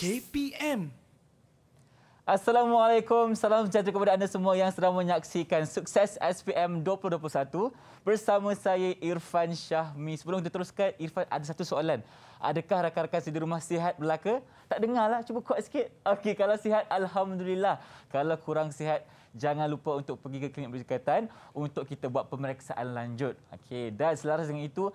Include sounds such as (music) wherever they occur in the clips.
KPM. Assalamualaikum. Salam sejahtera kepada anda semua yang sedang menyaksikan Sukses SPM 2021 bersama saya Irfan Syahmi. Sebelum kita teruskan, Irfan ada satu soalan. Adakah rakan-rakan di rumah sihat belaka? Tak dengar lah, cuba kuat sikit. Okey, kalau sihat alhamdulillah. Kalau kurang sihat Jangan lupa untuk pergi ke klinik berkaitan untuk kita buat pemeriksaan lanjut. Okey, dan selaras dengan itu,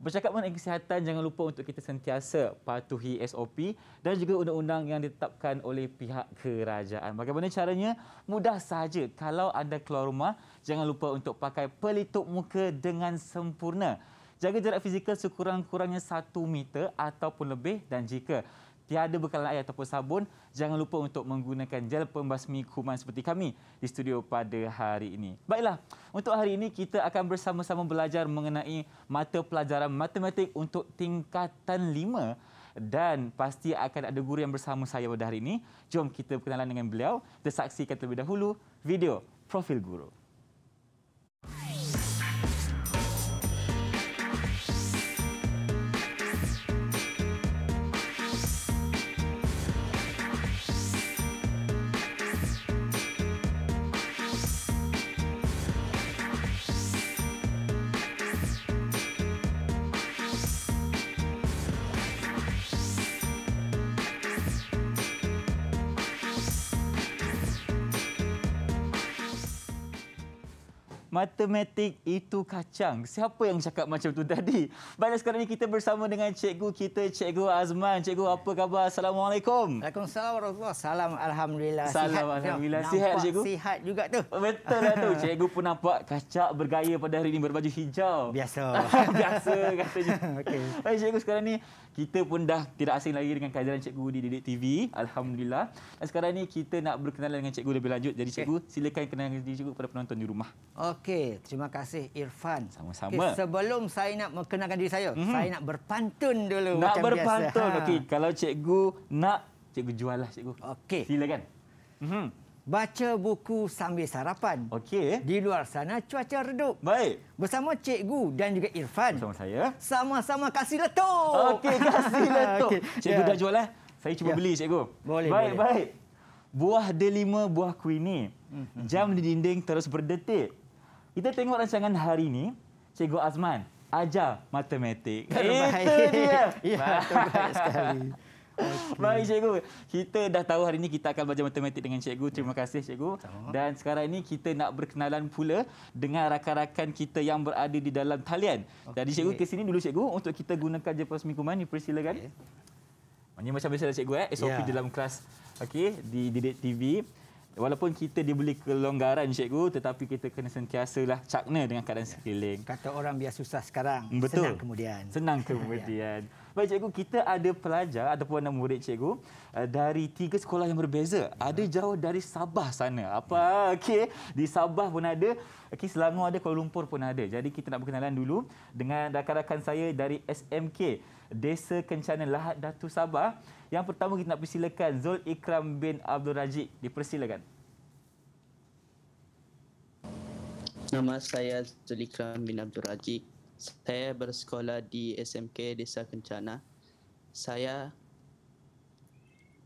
Bercakap mengenai kesihatan, jangan lupa untuk kita sentiasa patuhi SOP dan juga undang-undang yang ditetapkan oleh pihak kerajaan. Bagaimana caranya? Mudah saja. Kalau anda keluar rumah, jangan lupa untuk pakai pelitup muka dengan sempurna. Jaga jarak fizikal sekurang-kurangnya 1 meter ataupun lebih dan jika tiada bekalan air ataupun sabun, jangan lupa untuk menggunakan gel pembasmi kuman seperti kami di studio pada hari ini. Baiklah, untuk hari ini kita akan bersama-sama belajar mengenai mata pelajaran matematik untuk tingkatan 5 dan pasti akan ada guru yang bersama saya pada hari ini. Jom kita berkenalan dengan beliau. Tersaksikan terlebih dahulu video profil guru. matematik itu kacang. Siapa yang cakap macam tu tadi? Baiklah sekarang ini kita bersama dengan cikgu kita, cikgu Azman. Cikgu apa khabar? Assalamualaikum. Waalaikumsalam warahmatullahi Salam alhamdulillah. Salam alhamdulillah. Nampak sihat cikgu. Sihat juga tu. Betul lah tu. (laughs) Cikgu pun nampak kacak bergaya pada hari ini berbaju hijau. Biasa. (laughs) Biasa katanya. (laughs) Okey. Baik cikgu sekarang ni kita pun dah tidak asing lagi dengan kehadiran Cikgu di Didik TV. Alhamdulillah. Dan sekarang ni kita nak berkenalan dengan Cikgu lebih lanjut. Jadi Cikgu, okay. silakan kenalan diri Cikgu kepada penonton di rumah. Okey, terima kasih Irfan. Sama-sama. Okay, sebelum saya nak memperkenalkan diri saya, mm-hmm. saya nak berpantun dulu nak macam berpantun. biasa. Ha. Nak berpantun. Okey, kalau Cikgu nak, Cikgu jual lah Cikgu. Okey. Silakan. Mm-hmm baca buku sambil sarapan. Okey. Di luar sana cuaca redup. Baik. Bersama cikgu dan juga Irfan. Bersama saya. Sama-sama kasih letup. Okey, kasih (laughs) letup. okay. Cikgu yeah. dah jual eh? Saya cuba yeah. beli cikgu. Boleh. Baik, boleh. baik. Buah delima buah kuih kuini. Mhm. Jam di dinding terus berdetik. Kita tengok rancangan hari ini. Cikgu Azman, ajar matematik. Terbaik. Itu dia. (laughs) ya, terbaik sekali. Okay. Baik cikgu, kita dah tahu hari ini kita akan belajar matematik dengan cikgu. Terima kasih cikgu. Dan sekarang ini kita nak berkenalan pula dengan rakan-rakan kita yang berada di dalam talian. Okay. Jadi cikgu ke sini dulu cikgu untuk kita gunakan je pos mingkuman. Ini persilakan. Okay. Ini macam biasa cikgu eh, SOP yeah. dalam kelas okay, di Didik TV. Walaupun kita diberi kelonggaran cikgu tetapi kita kena sentiasalah cakna dengan keadaan ya. sekeliling. Kata orang biar susah sekarang, Betul. senang kemudian. Senang (laughs) ya. kemudian. Baik cikgu, kita ada pelajar ataupun anak murid cikgu eh, dari tiga sekolah yang berbeza. Ada hmm. jauh dari Sabah sana. Apa? Ya. Okey, di Sabah pun ada, okey Selangor ada, Kuala Lumpur pun ada. Jadi kita nak berkenalan dulu dengan rakan-rakan saya dari SMK Desa Kencana Lahat Datu Sabah. Yang pertama kita nak persilakan Zul Ikram bin Abdul Rajib. Dipersilakan. Nama saya Zul Ikram bin Abdul Rajib. Saya bersekolah di SMK Desa Kencana. Saya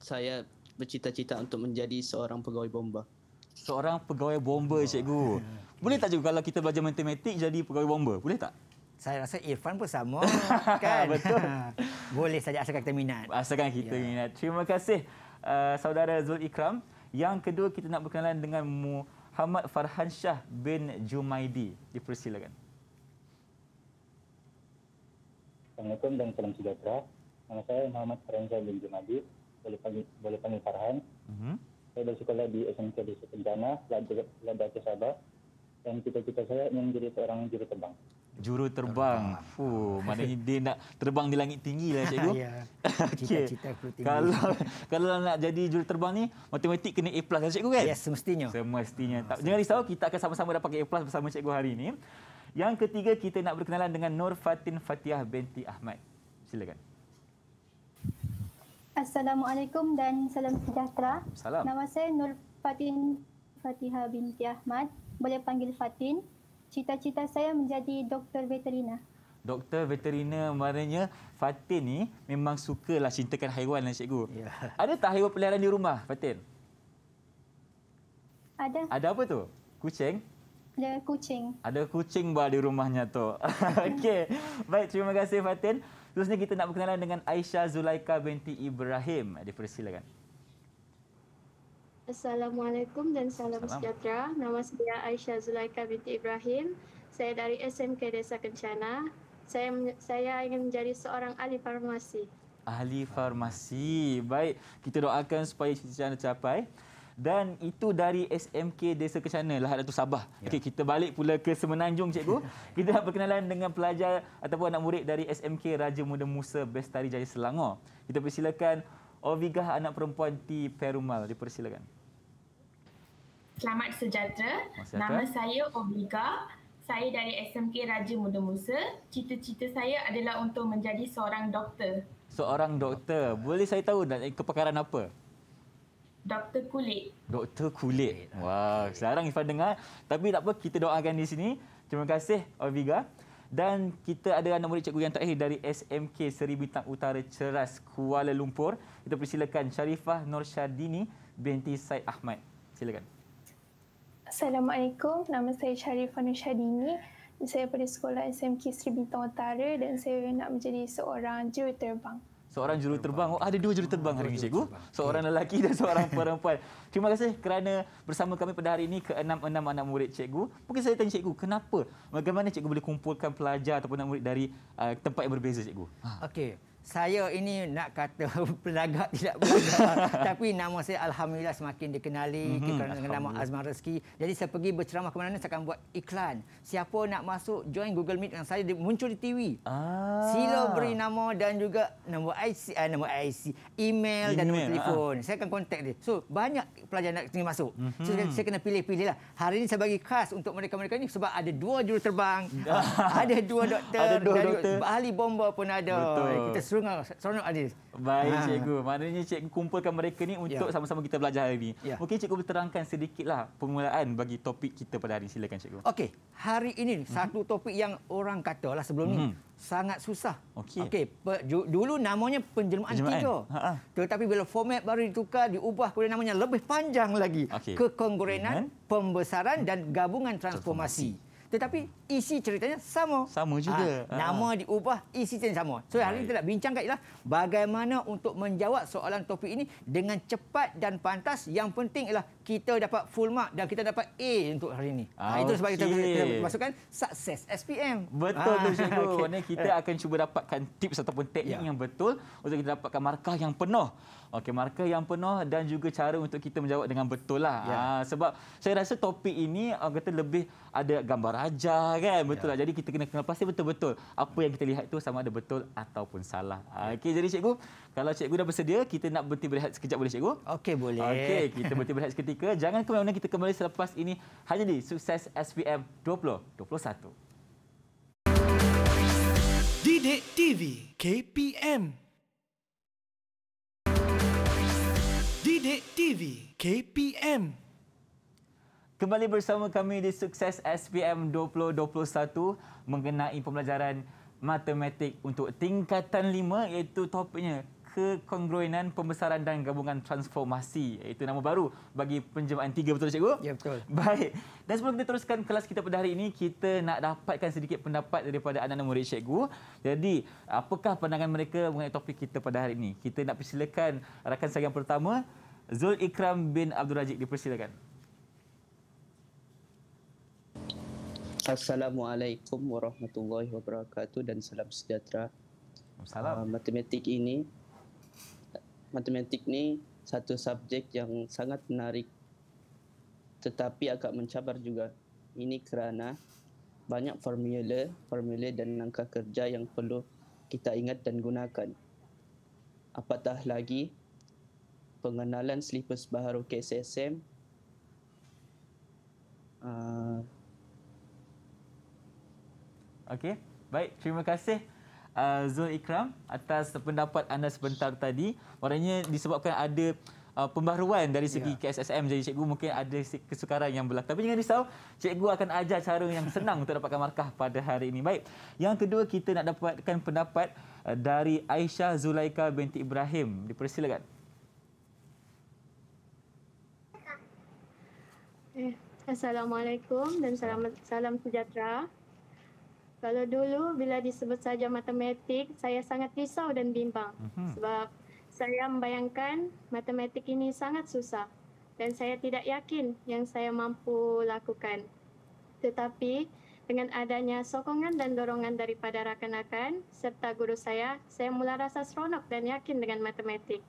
saya bercita-cita untuk menjadi seorang pegawai bomba. Seorang pegawai bomba, cikgu. Boleh tak cikgu kalau kita belajar matematik jadi pegawai bomba? Boleh tak? Saya rasa Irfan pun sama (laughs) kan. Betul. (laughs) Boleh saja asalkan kita minat. Asalkan kita ya. minat. Terima kasih uh, saudara Zul Ikram. Yang kedua kita nak berkenalan dengan Muhammad Farhan Shah bin Jumaidi. Dipersilakan. Assalamualaikum dan salam sejahtera. Nama saya Muhammad Farhanza bin Jumadi. Boleh panggil, boleh panggil Farhan. Uh-huh. Saya bersekolah di SMK di Sekendana, Lada Aceh Sabah. Dan cita-cita saya ingin menjadi seorang juru terbang. Juru terbang. terbang. Fuh, maknanya dia nak terbang di langit tinggi lah cikgu. ya, (laughs) okay. kalau kalau nak jadi juru terbang ni, matematik kena A plus lah cikgu kan? Ya, yes, semestinya. Semestinya. Oh, tak, semestinya. Jangan risau, kita akan sama-sama dapat A plus bersama cikgu hari ini. Yang ketiga kita nak berkenalan dengan Nur Fatin Fatiah binti Ahmad. Silakan. Assalamualaikum dan salam sejahtera. Salam. Nama saya Nur Fatin Fatiha binti Ahmad. Boleh panggil Fatin. Cita-cita saya menjadi doktor veterina. Doktor veterina maknanya Fatin ni memang sukalah cintakan haiwan lah cikgu. Ya. Ada tak haiwan peliharaan di rumah Fatin? Ada. Ada apa tu? Kucing? Ada kucing. Ada kucing buat di rumahnya tu. (laughs) Okey. Baik, terima kasih Fatin. Seterusnya kita nak berkenalan dengan Aisyah Zulaika binti Ibrahim. Dipersilakan. Assalamualaikum dan salam Assalam. sejahtera. Nama saya Aisyah Zulaika binti Ibrahim. Saya dari SMK Desa Kencana. Saya saya ingin menjadi seorang ahli farmasi. Ahli farmasi. Baik, kita doakan supaya cita-cita anda tercapai. -cita dan itu dari SMK Desa Kecana Lahat, Datu Sabah. Ya. Okey kita balik pula ke Semenanjung cikgu. (laughs) kita nak berkenalan dengan pelajar ataupun anak murid dari SMK Raja Muda Musa Bestari Jaya Selangor. Kita persilakan Oviga, anak perempuan T Perumal dipersilakan. Selamat sejahtera. Nama saya Obliga. Saya dari SMK Raja Muda Musa. Cita-cita saya adalah untuk menjadi seorang doktor. Seorang doktor. Boleh saya tahu kepakaran apa? Doktor Kulit. Doktor Kulit. Wah, wow. sekarang Ifan dengar. Tapi tak apa, kita doakan di sini. Terima kasih, Olviga. Dan kita ada anak murid cikgu yang terakhir dari SMK Seri Bintang Utara Ceras, Kuala Lumpur. Kita persilakan Sharifah Nur Syadini binti Syed Ahmad. Silakan. Assalamualaikum. Nama saya Sharifah Nur Syadini. Saya dari sekolah SMK Seri Bintang Utara dan saya nak menjadi seorang juruterbang seorang juru terbang. Oh, ada dua juru terbang hari ini, cikgu. Seorang lelaki dan seorang perempuan. Terima kasih kerana bersama kami pada hari ini ke enam-enam anak murid cikgu. Mungkin saya tanya cikgu, kenapa? Bagaimana cikgu boleh kumpulkan pelajar ataupun anak murid dari uh, tempat yang berbeza, cikgu? Okey saya ini nak kata (laughs) pelagak tidak pelagak (laughs) tapi nama saya alhamdulillah semakin dikenali mm-hmm. kerana dengan nama Azman Rezeki jadi saya pergi berceramah ke mana-mana saya akan buat iklan siapa nak masuk join Google Meet dengan saya muncul di TV ah. sila beri nama dan juga nama IC uh, eh, nombor IC email, email dan nombor ah. telefon ah. saya akan kontak dia so banyak pelajar nak sini masuk mm-hmm. so mhm. saya kena pilih-pilih lah hari ini saya bagi khas untuk mereka-mereka ini sebab ada dua juru terbang ada dua doktor ada dua dan doktor. ahli bomba pun ada Betul. kita Serungau, Seronok Aziz. Baik ha. cikgu. Maknanya cikgu kumpulkan mereka ni untuk ya. sama-sama kita belajar hari ini. Ya. Mungkin cikgu boleh terangkan sedikitlah permulaan bagi topik kita pada hari ini. Silakan cikgu. Okey. Hari ini hmm satu topik yang orang katalah sebelum hmm ni mhm. sangat susah. Okey. Okay. dulu namanya penjelmaan, penjelmaan. tiga. Ha-ha. Tetapi bila format baru ditukar, diubah kemudian namanya lebih panjang lagi. Okay. Kekonggurenan, pembesaran dan gabungan transformasi. transformasi tetapi isi ceritanya sama. Sama juga. Ha, nama ha. diubah, isi ceritanya sama. So hari ini kita nak bincangkan ialah bagaimana untuk menjawab soalan topik ini dengan cepat dan pantas. Yang penting ialah kita dapat full mark dan kita dapat A untuk hari ini. Ha, ah, okay. Itu sebab kita, masukkan sukses SPM. Betul ha. tu cikgu. Okay. Kita eh. akan cuba dapatkan tips ataupun teknik ya. yang betul untuk kita dapatkan markah yang penuh. Okey, markah yang penuh dan juga cara untuk kita menjawab dengan betul lah. Ya. Ha, sebab saya rasa topik ini orang kata lebih ada gambar ajar kan. Ya. Betul lah. Jadi kita kena kenal pasti betul-betul apa yang kita lihat itu sama ada betul ataupun salah. Ha, Okey, jadi cikgu, kalau cikgu dah bersedia, kita nak berhenti berehat sekejap boleh cikgu? Okey, boleh. Okey, kita berhenti berehat seketika. Jangan ke mana-mana kita kembali selepas ini hanya di Sukses SPM 2021. Didik TV KPM Pendek TV KPM Kembali bersama kami di Sukses SPM 2021 mengenai pembelajaran matematik untuk tingkatan 5 iaitu topiknya kekongruenan pembesaran dan gabungan transformasi iaitu nama baru bagi penjemaan 3 betul cikgu? Ya betul. Baik. Dan sebelum kita teruskan kelas kita pada hari ini, kita nak dapatkan sedikit pendapat daripada anak-anak murid cikgu. Jadi, apakah pandangan mereka mengenai topik kita pada hari ini? Kita nak persilakan rakan saya yang pertama, Zul Ikram bin Abdul Rajik dipersilakan. Assalamualaikum warahmatullahi wabarakatuh dan salam sejahtera. Salam. Uh, matematik ini matematik ni satu subjek yang sangat menarik tetapi agak mencabar juga. Ini kerana banyak formula, formula dan langkah kerja yang perlu kita ingat dan gunakan. Apatah lagi pengenalan slippers baharu KSSM. Uh. Ah. Okey, baik. Terima kasih uh, Zul Ikram atas pendapat anda sebentar tadi. Maknanya disebabkan ada uh, pembaharuan dari segi ya. KSSM. Jadi cikgu mungkin ada kesukaran yang berlaku. Tapi jangan risau, cikgu akan ajar cara yang senang untuk dapatkan markah pada hari ini. Baik, yang kedua kita nak dapatkan pendapat dari Aisyah Zulaika binti Ibrahim. Dipersilakan. Eh, Assalamualaikum dan salam, salam sejahtera. Kalau dulu bila disebut saja matematik, saya sangat risau dan bimbang. Uh-huh. Sebab saya membayangkan matematik ini sangat susah dan saya tidak yakin yang saya mampu lakukan. Tetapi dengan adanya sokongan dan dorongan daripada rakan-rakan serta guru saya, saya mula rasa seronok dan yakin dengan matematik.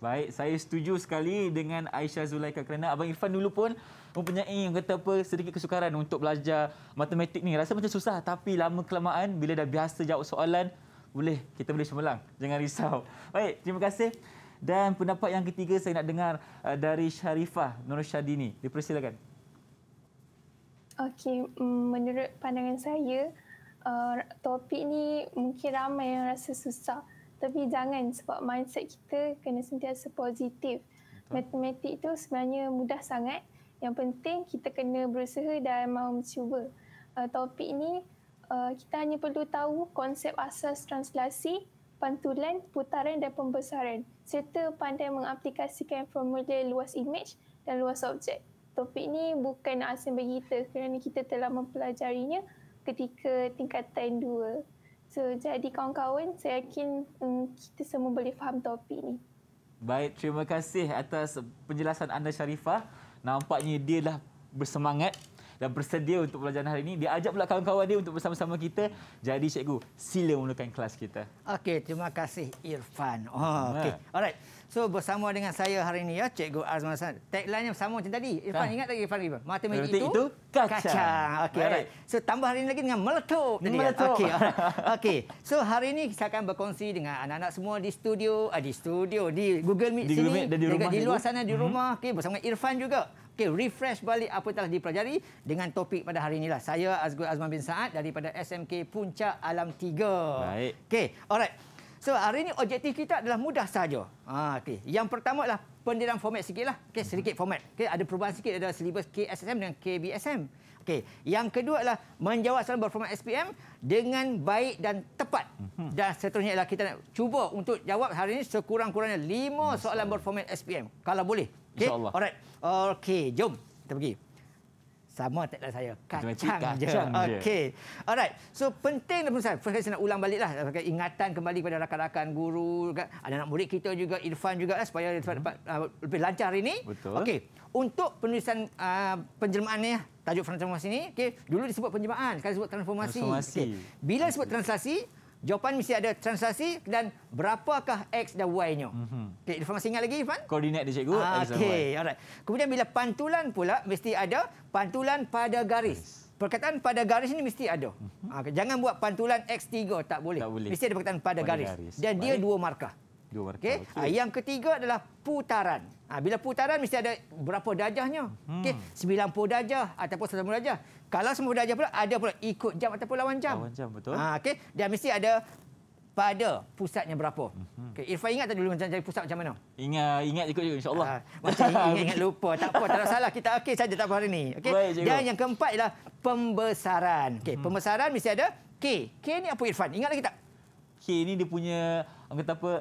Baik, saya setuju sekali dengan Aisyah Zulaika kerana Abang Irfan dulu pun mempunyai yang kata apa sedikit kesukaran untuk belajar matematik ni. Rasa macam susah tapi lama kelamaan bila dah biasa jawab soalan, boleh, kita boleh cemerlang. Jangan risau. Baik, terima kasih. Dan pendapat yang ketiga saya nak dengar uh, dari Sharifah Nur Syadini. Dipersilakan. Okey, mm, menurut pandangan saya, uh, topik ni mungkin ramai yang rasa susah tapi jangan sebab mindset kita kena sentiasa positif. Matematik tu sebenarnya mudah sangat. Yang penting kita kena berusaha dan mahu mencuba. Uh, topik ni uh, kita hanya perlu tahu konsep asas translasi, pantulan, putaran dan pembesaran serta pandai mengaplikasikan formula luas imej dan luas objek. Topik ini bukan asing bagi kita kerana kita telah mempelajarinya ketika tingkatan 2. So, jadi kawan-kawan, saya yakin um, kita semua boleh faham topik ni. Baik, terima kasih atas penjelasan anda Sharifah. Nampaknya dia dah bersemangat dah bersedia untuk pelajaran hari ini. Dia ajak pula kawan-kawan dia untuk bersama-sama kita. Jadi cikgu, sila mulakan kelas kita. Okey, terima kasih Irfan. Oh, ya. okey. Alright. So bersama dengan saya hari ini ya Cikgu Azman Hasan. Tagline yang sama macam tadi. Irfan ha. ingat tak Irfan? Irfan? Matematik itu, itu kacang. kacang. Okey. Right. So tambah hari ini lagi dengan meletup. meletup. Okey. (laughs) Okey. So hari ini saya akan berkongsi dengan anak-anak semua di studio, Ah di studio di Google Meet di sini. Google Meet dan di rumah. Di luar sana di mhm. rumah. Mm-hmm. Okey, bersama Irfan juga. Okey, refresh balik apa telah dipelajari dengan topik pada hari inilah. Saya Azgul Azman bin Saad daripada SMK Puncak Alam 3. Baik. Okey, alright. So, hari ini objektif kita adalah mudah saja. Ha, okay. Yang pertama adalah pendidikan format sikitlah. Okey, sedikit format. Okey, ada perubahan sikit ada silibus KSSM dengan KBSM. Okey, yang kedua adalah menjawab soalan berformat SPM dengan baik dan tepat. Mhm. Dan seterusnya adalah kita nak cuba untuk jawab hari ini sekurang-kurangnya lima soalan berformat SPM. Kalau boleh, Okay? InsyaAllah. Alright. Okay, jom. Kita pergi. Sama tagline lah saya. Kacang, je. je. Okay. Alright. So, penting dah saya. First, saya nak ulang balik baliklah. Ingatan kembali kepada rakan-rakan guru. Kan? Ada anak murid kita juga. Irfan juga. Lah, supaya dapat, dapat mm-hmm. uh, lebih lancar hari ini. Betul. Okay. Untuk penulisan uh, penjelmaan ni, ah, tajuk transformasi ni, okay. dulu disebut penjelmaan. Sekarang disebut transformasi. transformasi. Okay. Bila disebut translasi, Jawapan mesti ada translasi dan berapakah X dan Y-nya. Mm -hmm. Irfan ingat lagi, Irfan? Koordinat dia, cikgu. Ah, okey, alright. Kemudian bila pantulan pula, mesti ada pantulan pada garis. garis. Perkataan pada garis ini mesti ada. Mm -hmm. ha, jangan buat pantulan X3, tak boleh. tak boleh. Mesti ada perkataan pada, pada garis. garis. Dan Baik. dia dua markah. Dua markah. Okey. Okay. Ah, ha, yang ketiga adalah putaran. Ha, bila putaran mesti ada berapa darjahnya? Hmm. Okey, 90 darjah ataupun 100 darjah. Kalau semua darjah pula ada pula ikut jam ataupun lawan jam. Lawan jam betul. Ha, okey, dia mesti ada pada pusatnya berapa. Mhm. Okey. Irfan ingat tak dulu macam jadi pusat macam mana? Ingat, ingat ikut juga insyaAllah. Uh, macam (laughs) ingat, ingat lupa. Tak apa, tak salah. Kita okey saja tak apa hari ini. Okey. Baik, cikgu. yang keempat ialah pembesaran. Okey. Hmm. Pembesaran mesti ada K. K ni apa Irfan? Ingat lagi tak? K ni dia punya orang kata apa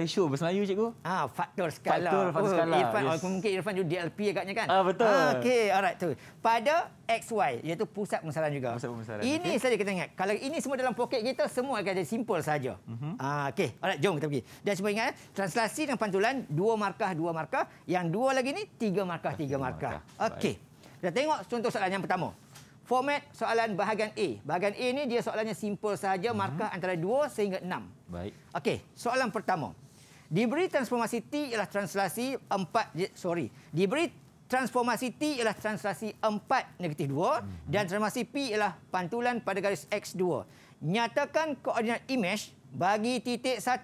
ratio bahasa Melayu cikgu? Ah faktor skala. Faktor, faktor oh, skala. Irfan, yes. mungkin Irfan juga DLP agaknya kan? Ah betul. Ah, Okey, alright tu. Pada XY iaitu pusat pemusnahan juga. Pusat pemusnahan. Ini okay. saja kita ingat. Kalau ini semua dalam poket kita semua akan jadi simple saja. Uh mhm. -huh. Ah okey, alright jom kita pergi. Dan semua ingat eh, translasi dan pantulan dua markah dua markah, yang dua lagi ni tiga markah tiga, markah. markah. Okey. Kita tengok contoh soalan yang pertama. Format soalan bahagian A. Bahagian A ini dia soalannya simple saja mhm. Markah hmm. antara 2 sehingga 6. Baik. Okey, soalan pertama. Diberi transformasi T ialah translasi 4... Sorry. Diberi transformasi T ialah translasi 4 negatif 2. Hmm. Dan transformasi P ialah pantulan pada garis X2. Nyatakan koordinat image bagi titik 1,5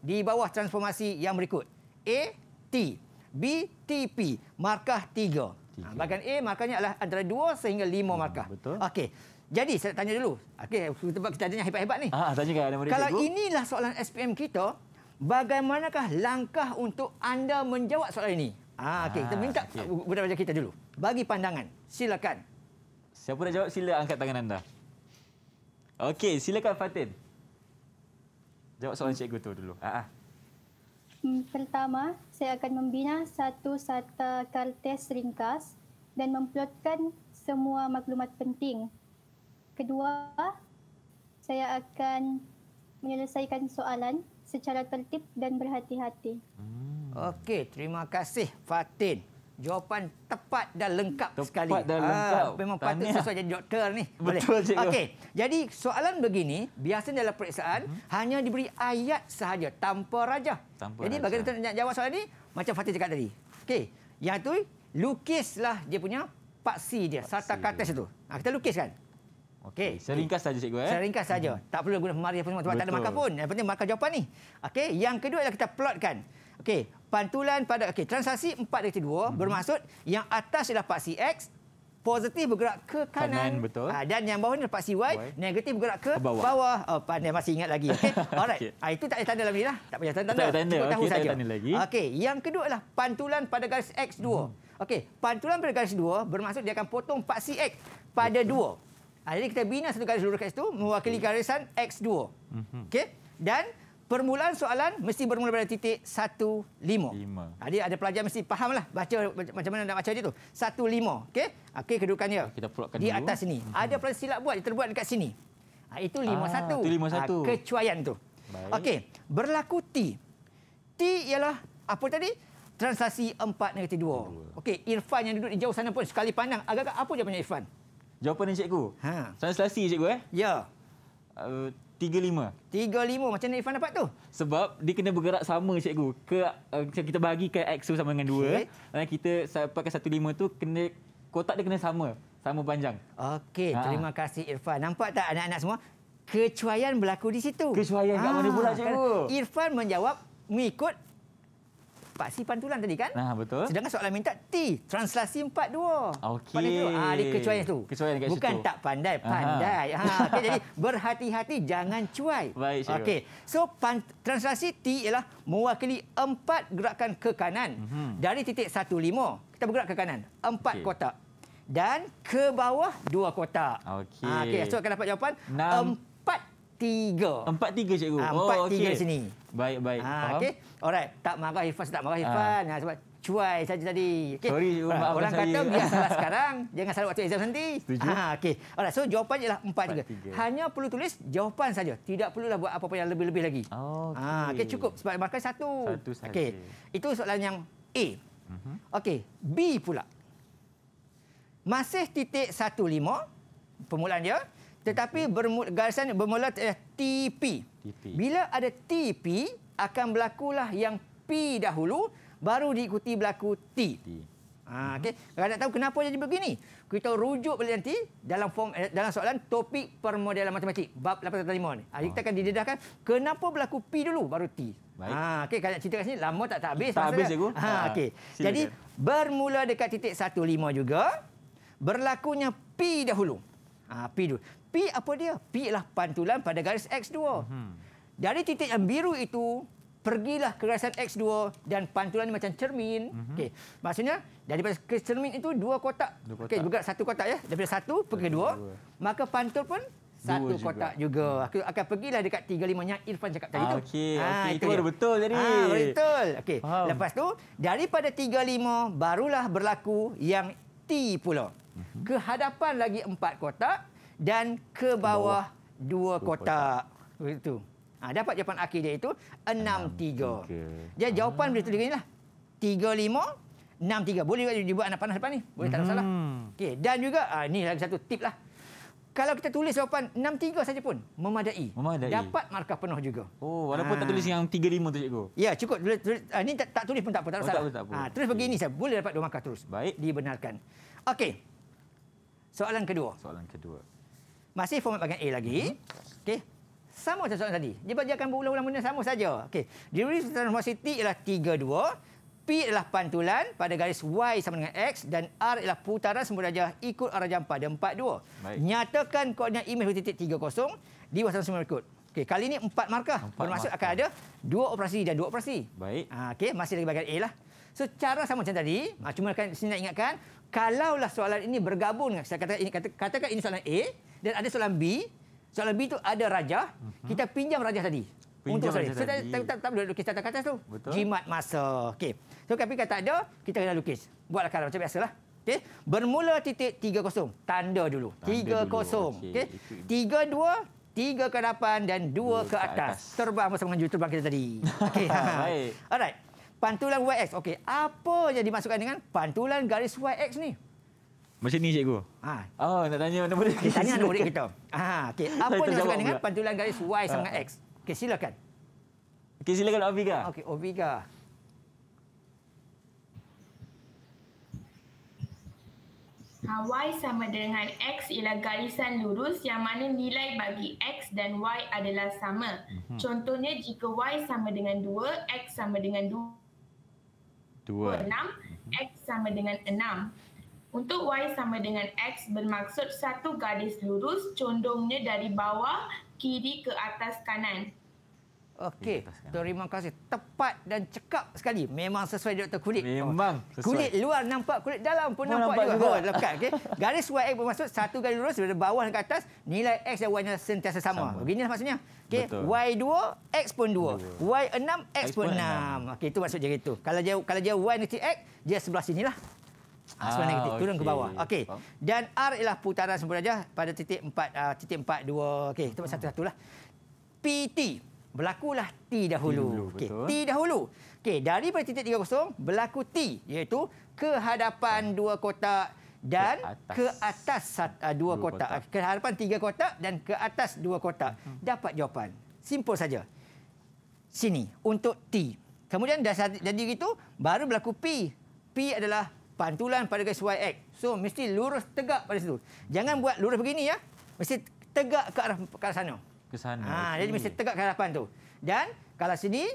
di bawah transformasi yang berikut. A, T. B, T, P. Markah 3. Tiga. Bahagian A markahnya adalah antara 2 sehingga 5 hmm, markah. Betul. Okey. Jadi saya nak tanya dulu. Okey, sebab kita tanya hebat-hebat ni. Ah, tanya kan murid Kalau inilah soalan SPM kita, bagaimanakah langkah untuk anda menjawab soalan ini? Ah, okey, kita ah, minta okay. kita dulu. Bagi pandangan. Silakan. Siapa nak jawab sila angkat tangan anda. Okey, silakan Fatin. Jawab soalan cikgu tu dulu. Ah, ah. Hmm, pertama, saya akan membina satu sata kartes ringkas dan memplotkan semua maklumat penting. Kedua, saya akan menyelesaikan soalan secara tertib dan berhati-hati. Hmm. Okey, terima kasih Fatin. Jawapan tepat dan lengkap tepat sekali. Tepat dan ah, lengkap. Ha, memang Tanya. patut sesuai jadi doktor ni. (laughs) Boleh. Betul cikgu. Okey. Jadi soalan begini, biasanya dalam periksaan hmm. hanya diberi ayat sahaja tanpa raja. Tanpa jadi raja. bagaimana nak jawab soalan ni? Macam Fatih cakap tadi. Okey. Yang tu lukislah dia punya paksi dia, sarta kata situ. Ha, kita lukiskan. Okey. Seringkas saja cikgu eh. Seringkas saja. Hmm. Tak perlu guna pemari apa semua sebab Betul. tak ada markah pun. Yang penting markah jawapan ni. Okey, yang kedua adalah kita plotkan. Okey, pantulan pada okey, transaksi 4 dari 2 hmm. bermaksud yang atas ialah paksi X positif bergerak ke kanan, kanan betul. Ah, dan yang bawah ni dapat CY, y. negatif bergerak ke bawah. bawah. Oh, pandai masih ingat lagi. Okey. (laughs) Alright. okay. Ah, ha, itu tak ada tanda dalam ni lah. Tak payah tanda Tak tanda. Cukup tahu saja. Okey, yang kedua adalah pantulan pada garis X2. Hmm. Okey, pantulan pada garis 2 bermaksud dia akan potong paksi X pada 2. Ha, ah, jadi kita bina satu garis lurus kat situ mewakili garisan X2. Hmm. Okey. Dan permulaan soalan mesti bermula pada titik 1.5. Jadi ha, ada pelajar mesti lah baca macam mana nak baca ha, dia tu. 1.5. Okey. Okey kedudukannya. Kita pulakkan di dulu. atas sini. Hmm. Ada pelajar silap buat dia terbuat dekat sini. Ha, itu 5.1. Ah, satu. Itu 5.1. Satu. Ha, kecuaian tu. Okey. Berlaku T. T ialah apa tadi? Translasi 4 negatif 2. 2. Okey, Irfan yang duduk di jauh sana pun sekali pandang agak-agak apa jawapan Irfan? Jawapan ni cikgu. Ha. Translasi cikgu eh? Ya. Uh, 35. 35 macam mana Irfan dapat tu? Sebab dia kena bergerak sama cikgu. Ke uh, kita bagi ke X sama dengan dua. Okay. Dan kita pakai 15 tu kena kotak dia kena sama. Sama panjang. Okey, ha. terima kasih Irfan. Nampak tak anak-anak semua? Kecuaian berlaku di situ. Kecuaian kat ah, mana pula cikgu? Kan? Irfan menjawab mengikut empat si pantulan tadi kan? Nah, betul. Sedangkan soalan minta T, translasi empat dua. Okey. Ah, ha, dia kecuai tu. Kecuai dekat Bukan tak pandai, pandai. Ha, ah, okay, jadi (laughs) berhati-hati jangan cuai. Baik, Cikgu. Okey. So, pan, translasi T ialah mewakili empat gerakan ke kanan. Mm -hmm. Dari titik satu lima, kita bergerak ke kanan. Empat okay. kotak. Dan ke bawah dua kotak. Okey. Ha, ah, okay. So, akan dapat jawapan. Enam. Empat tiga. Empat tiga, Cikgu. Ha, empat oh, okay. tiga di sini. Baik, baik. Ha, Faham? Okay? Alright, tak marah Irfan, tak marah Irfan. Ah. Ha. Sebab cuai saja tadi. Okay. Sorry, maafkan saya. Orang kata biar (laughs) salah sekarang, jangan salah waktu exam nanti. Setuju. Ha, ah, okay. Alright, so jawapan ialah empat juga. Hanya perlu tulis jawapan saja. Tidak perlulah buat apa-apa yang lebih-lebih lagi. Oh, okay. Ha, okay, cukup. Sebab markah satu. Satu saja. Okay. Itu soalan yang A. Uh mhm. -huh. Okay, B pula. Masih titik satu lima, permulaan dia. Tetapi bermula, garisan bermula eh, TP. Bila ada TP, akan berlakulah yang P dahulu, baru diikuti berlaku T. T. Ha, ah, okay. Kalau nak tahu kenapa jadi begini, kita rujuk balik nanti dalam form eh, dalam soalan topik permodelan matematik, bab 8.5 ni. Ha, kita ah. akan didedahkan kenapa berlaku P dulu, baru T. Ha, okay. Kalau nak cerita kat sini, lama tak, tak habis. Tak habis, cikgu. Ha, okay. Jadi, bermula dekat titik 1.5 juga, berlakunya P dahulu. Ha, P dulu. P apa dia? P ialah pantulan pada garis X2. Hmm. Dari titik yang biru itu, pergilah ke garisan X2 dan pantulan macam cermin. Hmm. Okey. Maksudnya, daripada cermin itu dua kotak. Dua kotak. Okey, juga satu kotak ya. Daripada satu pergi ke dua, dua, maka pantul pun satu juga. kotak juga. Hmm. Aku akan pergilah dekat 35 yang Irfan cakap tadi ah, tu. Okey, ha, ah, okay. itu, itu betul jadi. Ah, ha, betul. Okay. Lepas tu daripada 35 barulah berlaku yang T pula. Mhm. Kehadapan lagi empat kotak, dan ke bawah dua kotak. Begitu. Ha, dapat jawapan akhir dia itu 6-3. Jadi jawapan ha. boleh tulis inilah. 3-5, 6-3. Boleh juga dibuat anak panas depan ni. Boleh tak ada salah. Hmm. Okay. Dan juga, ha, ini lagi satu tip lah. Kalau kita tulis jawapan 6-3 saja pun, memadai. memadai. Dapat markah penuh juga. Oh, walaupun ha. tak tulis ha. yang 3-5 tu cikgu. Ya, cukup. Tulis, tulis. Ha, ini tak, tak tulis pun tak apa. Tak ada oh, salah. Tak, tak Ha, terus okay. begini saja. Boleh dapat dua markah terus. Baik. Dibenarkan. Okey. Soalan kedua. Soalan kedua. Masih format bahagian A lagi. mm Okey. Sama macam soalan tadi. Dia bagi akan berulang-ulang benda sama saja. Okey. derivative of transversity ialah 32. P adalah pantulan pada garis Y sama dengan X. Dan R ialah putaran semua darjah ikut arah jam pada 42. Baik. Nyatakan koordinat imej titik 30 di bawah sama berikut. kali ini empat markah. Empat Bermaksud akan ada dua operasi dan dua operasi. Baik. Ha, okey, masih lagi bagian A lah. So, cara sama macam tadi. Ha, cuma kan, sini nak ingatkan, kalaulah soalan ini bergabung dengan saya katakan ini katakan ini soalan A dan ada soalan B. Soalan B itu ada raja, uh-huh. Mhm. kita pinjam raja tadi. untuk raja tadi. Kita tak boleh lukis atas kertas tu. Betul. Jimat masa. Okey. So tapi kata ada, kita kena lukis. Buatlah kalau macam biasalah. Okey. Bermula titik 30. Tanda dulu. Tanda 30. Dulu. Okey. okey. Tiga dua, tiga ke depan dan dua, dua ke, atas. atas. Terbang bersama dengan terbang kita tadi. (laughs) Okey. Baik. Alright pantulan YX. Okey, apa yang dimasukkan dengan pantulan garis YX ni? Macam ni cikgu. Ha. Oh, nak tanya anak murid. Kita tanya anak kita. Ha, okey. Apa yang dimasukkan dengan pantulan garis Y ha. ah, sama X? Okey, silakan. Okey, silakan Oviga. Okey, Oviga. Ha, y sama dengan X ialah garisan lurus yang mana nilai bagi X dan Y adalah sama. Mhm. Contohnya jika Y sama dengan 2, X sama dengan 2. 2. Mhm. X sama dengan 6. Untuk Y sama dengan X bermaksud satu garis lurus condongnya dari bawah kiri ke atas kanan. Okey, terima kasih. Tepat dan cekap sekali. Memang sesuai Dr. Kulit. Memang sesuai. Kulit luar nampak, kulit dalam pun oh, nampak, nampak juga. juga. Oh, lekat, okay? Garis YX bermaksud satu garis lurus dari bawah ke atas, nilai X dan Y sentiasa sama. sama. lah maksudnya. Okay? Y2, X pun 2. Y6, X, X pun 6. Okey, itu maksud dia itu. Kalau dia, kalau dia Y nanti X, dia sebelah sinilah. Ah, sebelah ah, negatif, okay. turun ke bawah. Okey. Dan R ialah putaran sempurna saja pada titik 4, uh, ah, titik 4, 2. Okay, itu hmm. satu-satulah. PT. PT berlakulah T dahulu. Okey, T dahulu. Okey, dari daripada titik kosong, berlaku T iaitu kehadapan dua kotak dan ke atas, ke atas uh, dua kotak. kotak. Kehadapan tiga kotak dan ke atas dua kotak. Hmm. Dapat jawapan. Simple saja. Sini untuk T. Kemudian dah jadi gitu baru berlaku P. P adalah pantulan pada garis YX. So mesti lurus tegak pada situ. Jangan buat lurus begini ya. Mesti tegak ke arah ke arah sana ke sana. Ha, ah, okay. jadi mesti tegak hadapan tu. Dan kalau sini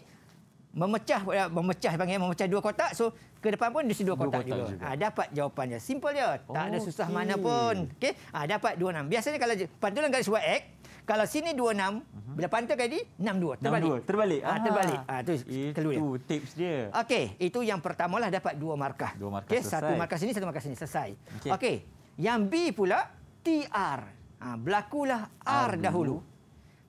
memecah memecah panggil memecah dua kotak so ke depan pun mesti dua kotak, dua kotak juga. juga. Ha, dapat jawapannya. Simple dia. Tak ada susah mana pun. Okey. Ah ha, dapat 26. Biasanya kalau pantulan garis YX kalau sini 26, uh -huh. bila pantul tadi 62 terbalik. 62 terbalik. Ah ha, terbalik. Ah ha, tu keluar. Itu tips dia. Okey, itu yang pertamalah dapat dua markah. Dua markah okay. selesai. satu markah sini, satu markah sini selesai. Okey. Okay. Yang B pula TR. Ah ha, berlakulah R, R dahulu. dahulu.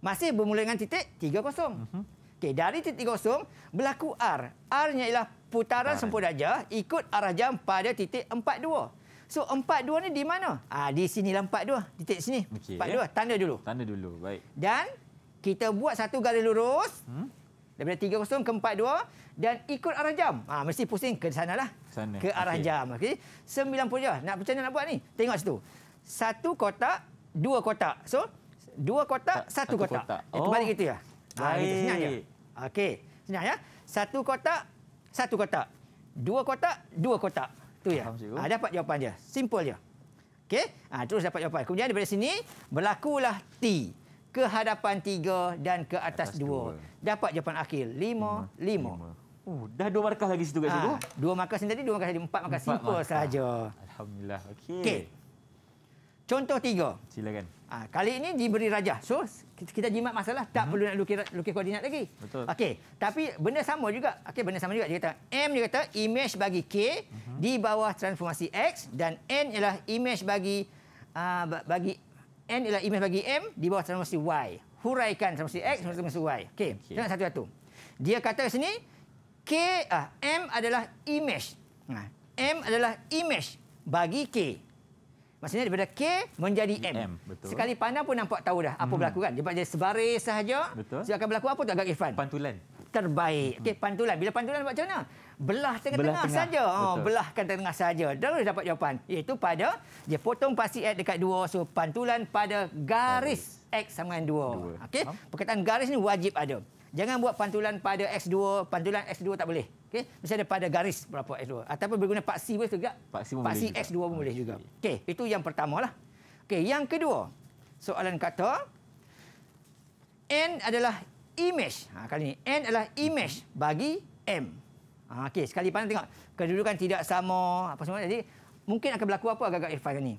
Masih bermula dengan titik 3.0. Uh -huh. Okey, dari titik 3.0 berlaku R. R-nya ialah putaran ah. sempurna darjah ikut arah jam pada titik 4.2. So, 4.2 ni di mana? Ah, di sini sinilah 4.2. Titik sini. Okay, 4.2, ya? tanda dulu. Tanda dulu, baik. Dan kita buat satu garis lurus. Hmm? Daripada 3.0 ke 4.2 dan ikut arah jam. Ah, mesti pusing ke sana lah. Ke arah okay. jam. Okay. 90 darjah. Nak macam mana nak buat ni? Tengok situ. Satu kotak, dua kotak. So, dua kotak, satu, satu kotak. kotak. Oh. Itu balik kita oh, ya. Ha, senang je. Ya? Okey, senang ya. Satu kotak, satu kotak. Dua kotak, dua kotak. Tu ya. Ha, dapat jawapan dia. Simple je. Okey, ha, terus dapat jawapan. Kemudian daripada sini, berlakulah T. Ke hadapan tiga dan ke atas, atas dua. Dapat jawapan akhir. Lima, lima. lima. Uh, dah dua markah lagi situ kat ha, situ. Dua markah sini dua markah tadi. Empat markah. Empat Simple sahaja. Alhamdulillah. Okey. Okay. Contoh tiga. Silakan. Ha, kali ini diberi rajah. So, kita jimat masalah. Tak uh perlu nak lukis, lukis koordinat lagi. Betul. Okey. Tapi benda sama juga. Okey, benda sama juga. Dia kata, M dia kata, image bagi K uh di bawah transformasi X. Dan N ialah image bagi, uh, bagi N ialah image bagi M di bawah transformasi Y. Huraikan transformasi X, transformasi Y. Okey. Okay. Tengok satu-satu. Dia kata sini, K, uh, M adalah image. Nah, M adalah image bagi K. Maksudnya daripada K menjadi M. M Sekali pandang pun nampak tahu dah apa hmm. berlaku kan. Dia sebaris sahaja. Betul. So, akan berlaku apa tu Agak Irfan? Pantulan. Terbaik. Okey, hmm. pantulan. Bila pantulan macam mana? Belah tengah-tengah saja. Oh, belahkan tengah-tengah saja. Dah boleh dapat jawapan. Iaitu pada dia potong pasti X dekat dua. So, pantulan pada garis, garis. X sama dengan dua. dua. Okey, perkataan garis ni wajib ada. Jangan buat pantulan pada X2, pantulan X2 tak boleh. Okey, misalnya pada garis berapa X2 ataupun berguna paksi boleh juga. Paksi, pun paksi boleh X2 juga. pun boleh juga. Okey, itu yang pertama lah. Okey, yang kedua. Soalan kata N adalah image. Ha, kali ni N adalah image bagi M. Ha, okey, sekali pandang tengok. Kedudukan tidak sama apa semua. Jadi mungkin akan berlaku apa agak-agak Irfan ni?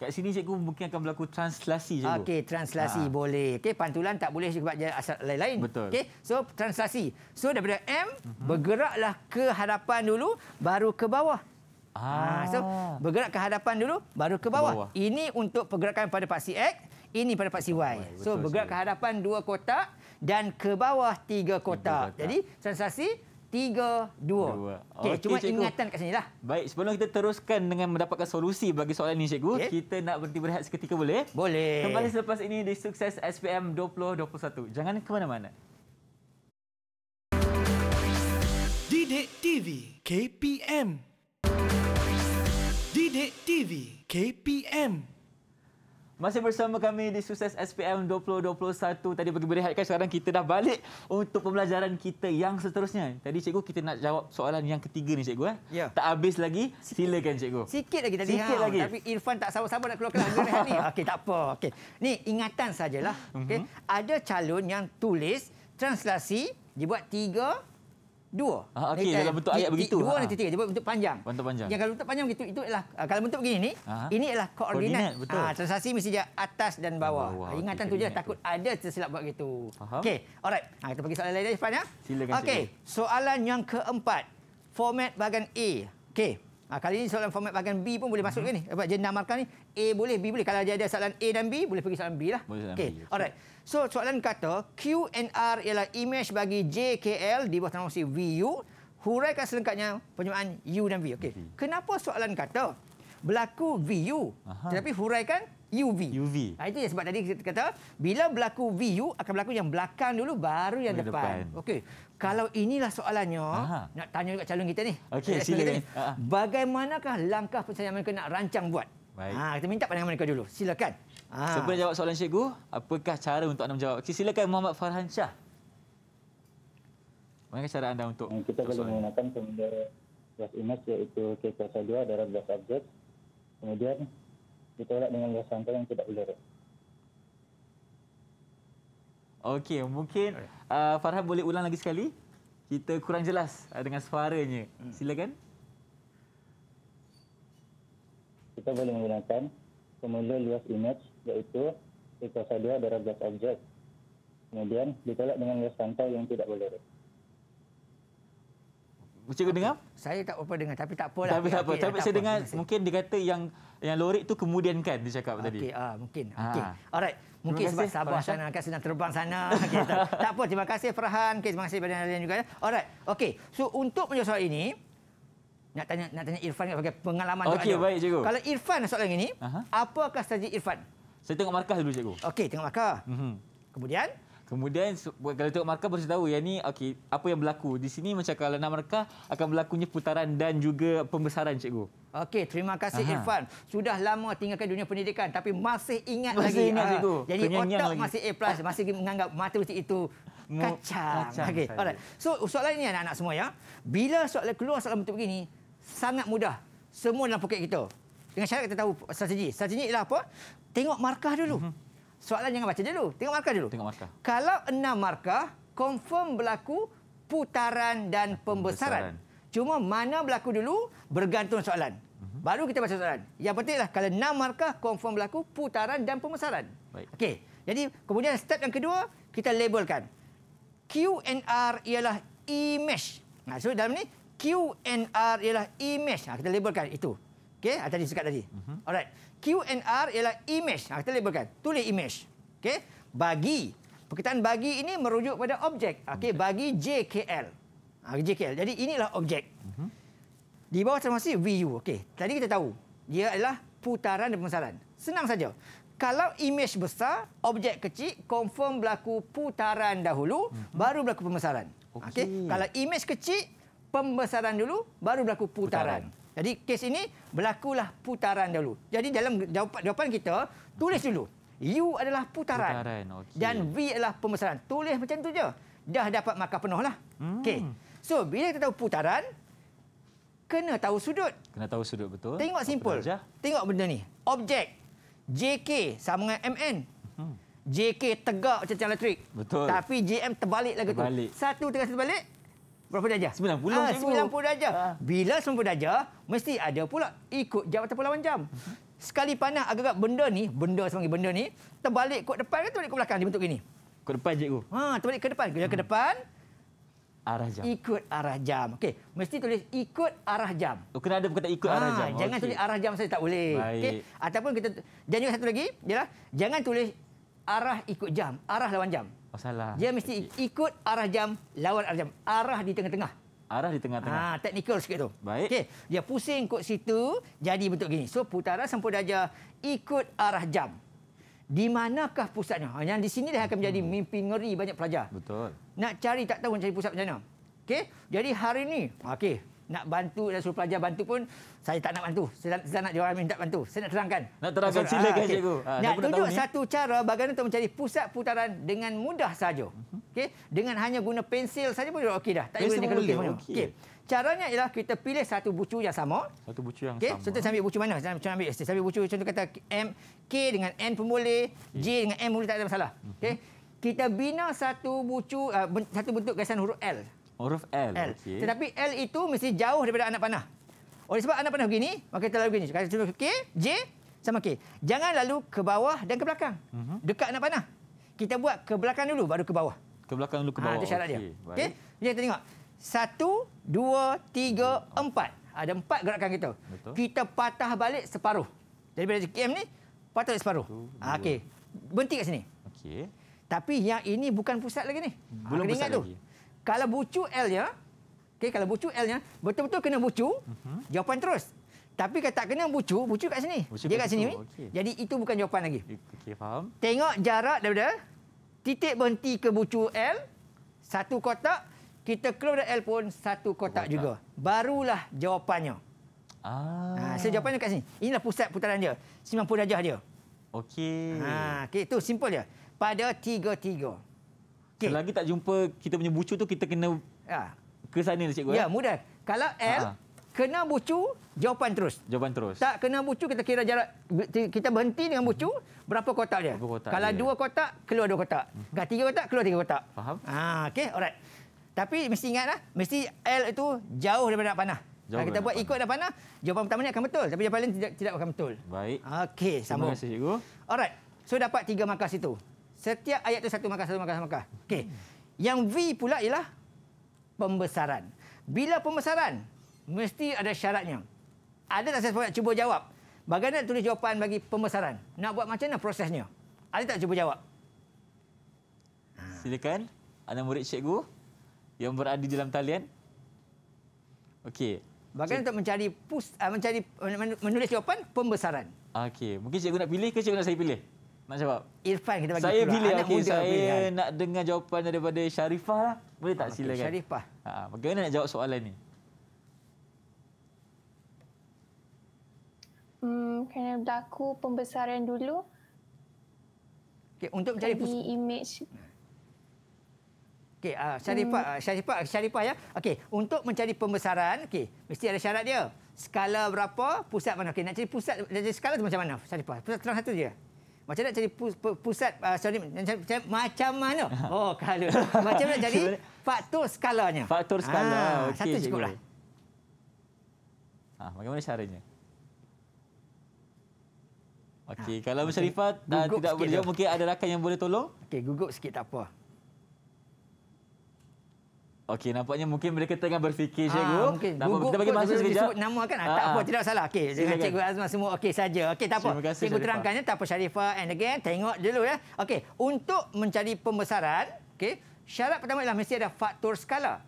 Kat sini cikgu mungkin akan berlaku translasi cikgu. Okey, translasi ha. boleh. Okey, pantulan tak boleh sebab dia asal lain-lain. Okey. So translasi. So daripada M mm -hmm. bergeraklah ke hadapan dulu baru ke bawah. Ah. ah so bergerak ke hadapan dulu baru ke bawah. ke bawah. Ini untuk pergerakan pada paksi X, ini pada paksi Y. Oh, betul, so bergerak cikgu. ke hadapan dua kotak dan ke bawah tiga kotak. Tiga kotak. Jadi translasi Tiga, dua. dua. Okey, okay, cuma cikgu. ingatan kat sini lah. Baik, sebelum kita teruskan dengan mendapatkan solusi bagi soalan ini, Cikgu, okay. kita nak berhenti berehat seketika boleh? Boleh. Kembali selepas ini di Sukses SPM 2021. Jangan ke mana-mana. Didik TV KPM Didik TV KPM masih bersama kami di Sukses SPM 2021. Tadi pergi berehatkan, sekarang kita dah balik untuk pembelajaran kita yang seterusnya. Tadi cikgu kita nak jawab soalan yang ketiga ni cikgu. Eh? Ya. Tak habis lagi, silakan cikgu. Sikit lagi tadi. Sikit ha, lagi. Tapi Irfan tak sabar-sabar nak keluarkan anggaran ni. (laughs) Okey, tak apa. Okay. Ni ingatan sajalah. Okay. Mhm. Ada calon yang tulis, translasi, dibuat tiga dua. Ha, okey dalam bentuk ayat begitu. Dua ha. nanti tiga sebab bentuk panjang. Bentuk panjang. Yang kalau bentuk panjang begitu itu ialah ah, kalau bentuk begini ni ha. ini ialah koordinat. koordinat ha, sensasi mesti dia atas dan bawah. Oh, wow, Ingatan okay, tu je lah, takut ada tersilap buat gitu. Okey. Alright. Ha, kita pergi soalan lain dah ya? Silakan. Okey. Soalan yang keempat. Format bahagian A. Okey. Ha, kali ini soalan format bahagian B pun boleh masuk mhm. ke ni? Sebab jenama markah ni A boleh, B boleh. Kalau ada soalan A dan B, boleh pergi soalan B lah. Okey. Alright. So soalan kata Q and R ialah image bagi JKL di bawah tanamasi VU. Huraikan selengkapnya penyamaan U dan V. Okey. Kenapa soalan kata berlaku VU Aha. tetapi huraikan UV. UV. Nah, itu yang sebab tadi kita kata bila berlaku VU akan berlaku yang belakang dulu baru yang depan. depan. Okey. Kalau inilah soalannya Aha. nak tanya juga calon kita ni. Okey, (laughs) sila. Ni. Bagaimanakah langkah pencahayaan mereka nak rancang buat? Baik. Ha, kita minta pandangan mereka dulu. Silakan. Ha. Sebelum jawab soalan cikgu, apakah cara untuk anda menjawab? Silakan Muhammad Farhan Shah. Bagaimana cara anda untuk yang Kita perlu menggunakan pemindai gas image iaitu kekuasaan dua darab gas objek. Kemudian ditolak dengan alasan yang tidak boleh Okey, mungkin uh, Farhan boleh ulang lagi sekali. Kita kurang jelas uh, dengan suaranya. Hmm. Silakan. Kita boleh menggunakan formula luas image iaitu kuasa dua darabat object. Kemudian ditolak dengan luas rantai yang tidak boleh. Cikgu dengar? Saya tak apa dengar tapi tak apalah. Tapi tak apa. Tapi saya dengar mungkin dia yang yang lorik tu kemudian kan dia cakap okay, tadi. Okey, uh, mungkin. Ha. Okey. Alright. Mungkin sebab Sabah sana kan sedang terbang sana. (laughs) Okay, tak, tak apa, terima kasih Farhan. Okay, terima kasih banyak banyak juga. Ya. Alright. Okey. So untuk menjawab soalan ini, nak tanya nak tanya Irfan bagi kan, pengalaman okay, Okey, baik cikgu. Kalau Irfan soalan ini, uh-huh. apakah strategi Irfan? Saya tengok markah dulu cikgu. Okey, tengok markah. Mm-hmm. Kemudian Kemudian kalau tengok markah baru tahu yang ni okey apa yang berlaku. Di sini macam kalau nak markah akan berlakunya putaran dan juga pembesaran cikgu. Okey, terima kasih Aha. Irfan. Sudah lama tinggalkan dunia pendidikan tapi masih ingat masih lagi. Ingat, ah, cikgu. Uh, jadi otak lagi. masih A+, plus, ah. masih menganggap matematik itu kacang. kacang okey. Alright. So soalan ini anak-anak semua ya. Bila soalan keluar soalan bentuk begini sangat mudah. Semua dalam poket kita. Dengan syarat kita tahu strategi. strategi ialah apa? Tengok markah dulu. Uh-huh soalan jangan baca dulu. Tengok markah dulu. Tengok markah. Kalau enam markah, confirm berlaku putaran dan pembesaran. pembesaran. Cuma mana berlaku dulu bergantung soalan. Uh-huh. Baru kita baca soalan. Yang pentinglah kalau enam markah, confirm berlaku putaran dan pembesaran. Baik. Okey. Jadi kemudian step yang kedua, kita labelkan. Q and R ialah image. Nah, ha, so dalam ni Q and R ialah image. Nah, ha, kita labelkan itu. Okey, Ada ha, di sekat tadi. Uh-huh. Alright. QNR ialah image. Ha, kita labelkan. Tulis image. Okey. Bagi. Perkataan bagi ini merujuk pada objek. Okey. Bagi JKL. Ha, JKL. Jadi inilah objek. Mhm. Di bawah termasuk VU. Okey. Tadi kita tahu. Dia adalah putaran dan pemasaran. Senang saja. Kalau image besar, objek kecil, confirm berlaku putaran dahulu, uh mhm. -huh. baru berlaku pembesaran. Okey. Okay. Kalau image kecil, pembesaran dulu, baru berlaku putaran. putaran. Jadi kes ini berlakulah putaran dahulu. Jadi dalam jawapan kita tulis dulu. U adalah putaran, putaran okay. dan V adalah pemesaran. Tulis macam tu je. Dah dapat markah penuh lah. Hmm. Okay. So bila kita tahu putaran, kena tahu sudut. Kena tahu sudut betul. Tengok simpul. Tengok benda ni. Objek. JK sama dengan MN. Hmm. JK tegak macam elektrik. Betul. Tapi JM terbalik lagi terbalik. tu. Satu tengah terbalik berapa darjah? 90. Ah, 90 darjah. Ah. Bila 90 darjah, mesti ada pula ikut jawatan perlawan jam. Mhm. Sekali panah agak-agak benda ni, benda sebagai benda ni, terbalik ke depan ke terbalik ke belakang dibentuk gini. Ke depan cikgu. Ha, terbalik ke depan. Kejar ke hmm. depan. Arah jam. Ikut arah jam. Okey, mesti tulis ikut arah jam. Oh, kena ada kata ikut ha, arah jam. Jangan okay. tulis arah jam saja tak boleh. Okey. Ataupun kita dan satu lagi ialah jangan tulis arah ikut jam, arah lawan jam. Masalah. Dia mesti ikut arah jam, lawan arah jam. Arah di tengah-tengah. Arah di tengah-tengah. Ah, technical sikit tu. Baik. Okay. Dia pusing kot situ, jadi bentuk gini. So, putaran sempur darjah ikut arah jam. Di manakah pusatnya? Ah, yang di sini dah akan menjadi hmm. mimpi ngeri banyak pelajar. Betul. Nak cari, tak tahu nak cari pusat macam mana. Okay. Jadi, hari ini, okay nak bantu dan suruh pelajar bantu pun saya tak nak bantu. Saya, saya nak diorang minta bantu. Saya nak terangkan. Nak terangkan so, silakan ah, okay. cikgu. Ha, nak tunjuk satu ni? cara bagaimana untuk mencari pusat putaran dengan mudah saja. Okey. Dengan hanya guna pensil saja pun okey dah. Tak boleh dikelukis. Okey. Okay. Caranya ialah kita pilih satu bucu yang sama. Satu bucu yang okay. sama. Contoh saya ambil bucu mana? Saya ambil, saya ambil bucu contoh kata M, K dengan N pun boleh. J dengan M boleh tak ada masalah. Okey. Mhm. Kita bina satu bucu, uh, satu bentuk garisan huruf L. Huruf L. L. Okay. Tetapi L itu mesti jauh daripada anak panah. Oleh sebab anak panah begini, maka kita lalu begini. Contoh K, J sama K. Jangan lalu ke bawah dan ke belakang. Uh mhm. -huh. Dekat anak panah. Kita buat ke belakang dulu, baru ke bawah. Ke belakang dulu ke ah, bawah. Ha, itu syarat okay. dia. Okey. Jadi kita tengok. Satu, dua, tiga, empat. Ada empat gerakan kita. Betul. Kita patah balik separuh. Jadi bila KM ni patah balik separuh. Ha, Okey. Berhenti kat sini. Okey. Tapi yang ini bukan pusat lagi ni. Belum ha, pusat lagi. Kalau bucu L-nya, okay, kalau bucu L-nya, betul-betul kena bucu, uh-huh. jawapan terus. Tapi kalau tak kena bucu, bucu kat sini. Bucu Dia kat sini. Okay. Jadi itu bukan jawapan lagi. Okay, faham. Tengok jarak daripada titik berhenti ke bucu L, satu kotak. Kita keluar dari L pun satu kotak, kotak. juga. Barulah jawapannya. Ah. Ha, so jawapannya kat sini. Inilah pusat putaran dia. 90 darjah dia. Okey. Ha, ah, okay, itu simple dia. Pada tiga-tiga. Okay. Selagi tak jumpa kita punya bucu tu kita kena ha. ke sana lah cikgu. Ya, eh? mudah. Kalau L ha. kena bucu, jawapan terus. Jawapan terus. Tak kena bucu kita kira jarak kita berhenti dengan bucu berapa kotak dia? Berapa kotak Kalau dia. dua kotak, keluar dua kotak. uh Kalau tiga kotak, keluar tiga kotak. Faham? Ha, okey, alright. Tapi mesti ingatlah, mesti L itu jauh daripada anak panah. Kalau kita buat ikut anak panah, jawapan pertama ni akan betul. Tapi jawapan lain tidak, tidak akan betul. Baik. Okey, sambung. Terima kasih, cikgu. Alright. So, dapat tiga markah itu. Setiap ayat tu satu makas, satu makas, satu makas. Okey. Hmm. Yang V pula ialah pembesaran. Bila pembesaran, mesti ada syaratnya. Ada tak saya sebut, cuba jawab. Bagaimana tulis jawapan bagi pembesaran? Nak buat macam mana prosesnya? Ada tak cuba jawab? Ha. Silakan. Anak murid cikgu yang berada dalam talian. Okey. Bagaimana untuk mencari pus, ah, mencari menulis jawapan pembesaran? Ah, okey. Mungkin cikgu nak pilih ke cikgu nak saya pilih? macam apa? Irfan kita bagi Saya pilih okay, muda, saya pilihan. nak dengar jawapan daripada Sharifah lah. Boleh tak okay, silakan? Sharifah. Ha, bagaimana nak jawab soalan ni? Hmm, kena berlaku pembesaran dulu. Okay, untuk mencari pus- image. Okay, uh, ah, Sharifah, hmm. Ah, Sharifah, ah, Sharifah ya. Okay, untuk mencari pembesaran, okay, mesti ada syarat dia. Skala berapa, pusat mana. Okey, nak cari pusat, nak cari skala tu macam mana? Sharifah, pusat terang satu je macam nak cari pusat uh, ah, sorry macam, macam, macam mana (laughs) oh kalau macam nak jadi faktor skalanya faktor skala ah, okay, satu cukup lah ah, bagaimana caranya Okey, ah, kalau Mr. Rifat ah, tidak boleh mungkin ada rakan yang boleh tolong? Okey, gugup sikit tak apa. Okey, nampaknya mungkin mereka tengah berfikir, ha, Cikgu. Mungkin. Tak Gugup kita bagi masa sekejap. Sebut nama kan? Ha, tak apa, tidak salah. Okey, dengan Cikgu Azman semua okey saja. Okey, tak apa. Terima kasih, Cikgu Sharifah. terangkannya, tak apa Sharifah. And again, tengok dulu ya. Okey, untuk mencari pembesaran, okey, syarat pertama ialah mesti ada faktor skala.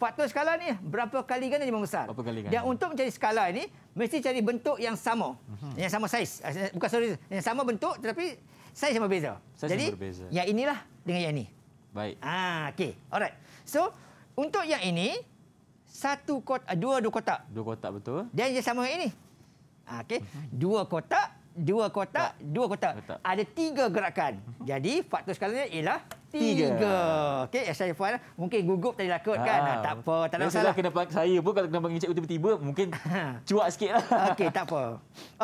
Faktor skala ni berapa kali ganda dia membesar. Berapa kali ganda. Dan untuk mencari skala ini, mesti cari bentuk yang sama. Uh-huh. Yang sama saiz. Eh, bukan sorry, yang sama bentuk tetapi saiz yang berbeza. Saiz Jadi, yang berbeza. yang inilah dengan yang ini. Baik. Ah, okey. Alright. So, untuk yang ini satu kotak dua dua kotak. Dua kotak betul. Dan yang sama yang ini. Ah, okay dua kotak dua kotak, tak. dua kotak. kotak. Ada tiga gerakan. Mhm. Jadi faktor skalanya ialah tiga. tiga. Okey, saya faham. Mungkin gugup tadi lakut ha. kan. Ha, tak apa, tak ada masalah. Kena, saya pun kalau kena panggil tiba-tiba, mungkin (laughs) cuak sikit. Lah. Okey, tak apa.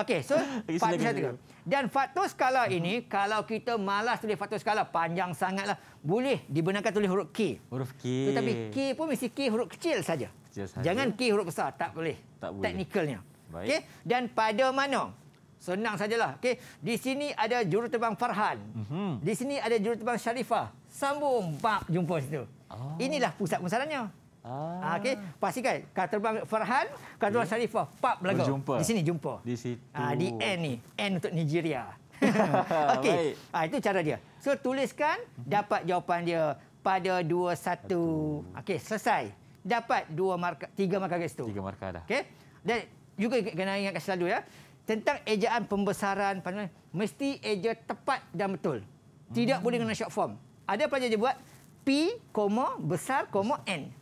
Okey, so (laughs) faktor satu. Dan faktor skala hmm. ini, kalau kita malas tulis faktor skala, panjang sangatlah. Boleh dibenarkan tulis huruf K. Huruf K. Tetapi K pun mesti K huruf kecil saja. Jangan K huruf besar, tak boleh. Tak boleh. Teknikalnya. Okey, dan pada mana? Senang sajalah. Okey, di sini ada juruterbang Farhan. Mm-hmm. Di sini ada juruterbang Sharifah. Sambung bab jumpa situ. Oh. Inilah pusat pemasarannya. Ah. ah okey, pastikan katerbang Farhan, katerbang okay. Sharifah, Pak belaga. Di sini jumpa. Di situ. Ah, di N ni, N untuk Nigeria. (laughs) (laughs) Okey. Ah, itu cara dia. So tuliskan mhm. dapat jawapan dia pada 21. Okey, selesai. Dapat dua markah, tiga markah guys tu. Tiga markah dah. Okey. Dan juga kena ingatkan selalu ya tentang ejaan pembesaran mesti eja tepat dan betul. Tidak hmm. boleh guna short form. Ada pelajar dia buat P, besar, N.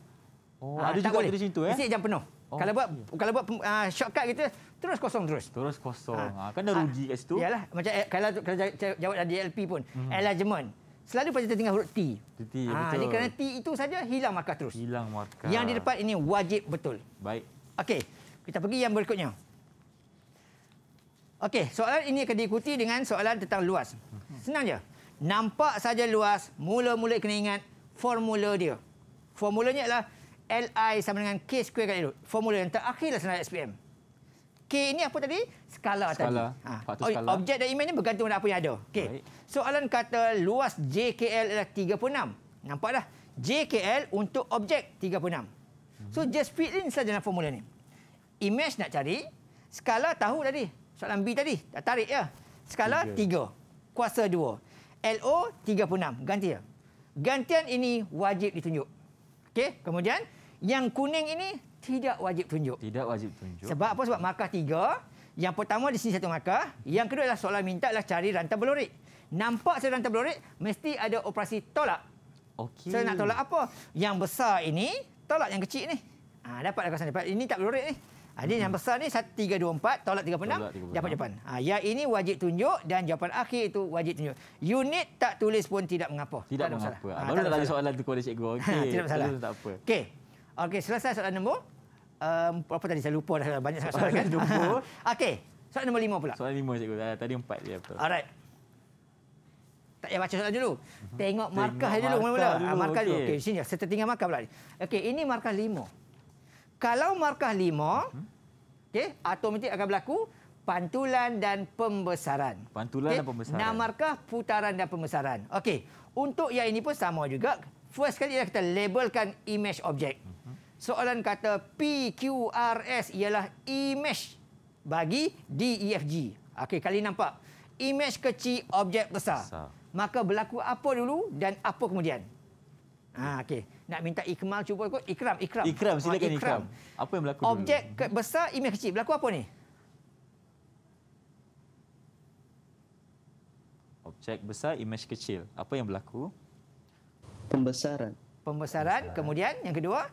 Oh, ha, ada juga boleh. dari situ eh. Mesti ejaan penuh. Oh, kalau buat iya. kalau buat uh, shortcut kita terus kosong terus. Terus kosong. Ha. Ha. Kan dah rugi ha. kat situ. Yalah, macam eh, kalau kalau jawab dari LP pun, hmm. enlargement. Selalu pada tertinggal huruf T. T, T ha, betul. Jadi kerana T itu saja hilang markah terus. Hilang markah. Yang di depan ini wajib betul. Baik. Okey, kita pergi yang berikutnya. Okey, soalan ini akan diikuti dengan soalan tentang luas. Senang je. Nampak saja luas, mula-mula kena ingat formula dia. Formulanya adalah LI sama dengan K square kali root. Formula yang terakhir terakhirlah senarai SPM. K ini apa tadi? Skala, skala. tadi. Ha. skala. Objek dan image ini bergantung dengan apa yang ada. Okey. Soalan kata luas JKL adalah 36. Nampak dah? JKL untuk objek 36. So, just fill in saja dalam formula ni. Imej nak cari, skala tahu tadi soalan B tadi. Dah tarik ya. Skala tiga 3. Kuasa dua LO tiga enam Ganti ya. Gantian ini wajib ditunjuk. Okey, kemudian yang kuning ini tidak wajib tunjuk. Tidak wajib tunjuk. Sebab apa? Sebab markah tiga Yang pertama di sini satu markah. Yang kedua adalah soalan minta adalah cari rantai belurit. Nampak saya rantai belurit, mesti ada operasi tolak. Okey. Saya nak tolak apa? Yang besar ini, tolak yang kecil ini. Ah, ha, dapatlah kawasan dapat. Ini tak belurit ni. Ah, ini yang hmm. besar ni 3 2 4 tolak 3 6 jawapan jawapan. Ha yang ini wajib tunjuk dan jawapan akhir itu wajib tunjuk. Unit tak tulis pun tidak mengapa. Tidak, tidak mengapa. Ha, Baru nak tanya soalan itu kepada cikgu. (laughs) Okey. tidak masalah. Tidak apa. Okey. Okey, selesai soalan nombor um, apa tadi saya lupa dah banyak sangat soalan (laughs) kan. (laughs) Okay, Soalan nombor 5 pula. Soalan lima cikgu. Tadi empat dia. betul. Alright. Tak payah baca soalan dulu. Mhm. Tengok markah Tengok dulu mula-mula. Markah dulu. Okey, okay, sini. Saya tertinggal markah pula. Okey, ini markah lima. Kalau markah lima, okay, automatik akan berlaku pantulan dan pembesaran. Pantulan okay. dan pembesaran. Enam markah putaran dan pembesaran. Okey, untuk yang ini pun sama juga. First kali kita labelkan image objek. Soalan kata PQRS ialah image bagi DEFG. Okey, kali nampak. Image kecil, objek besar. besar. Maka berlaku apa dulu dan apa kemudian? Ah, hmm. okey. Nak minta Ikmal cuba ikut Ikram, Ikram. Ikram silakan ah, ikram. ikram. Apa yang berlaku? Objek dulu? besar, imej kecil. Berlaku apa ni? Objek besar, imej kecil. Apa yang berlaku? Pembesaran. Pembesaran. Kemudian yang kedua?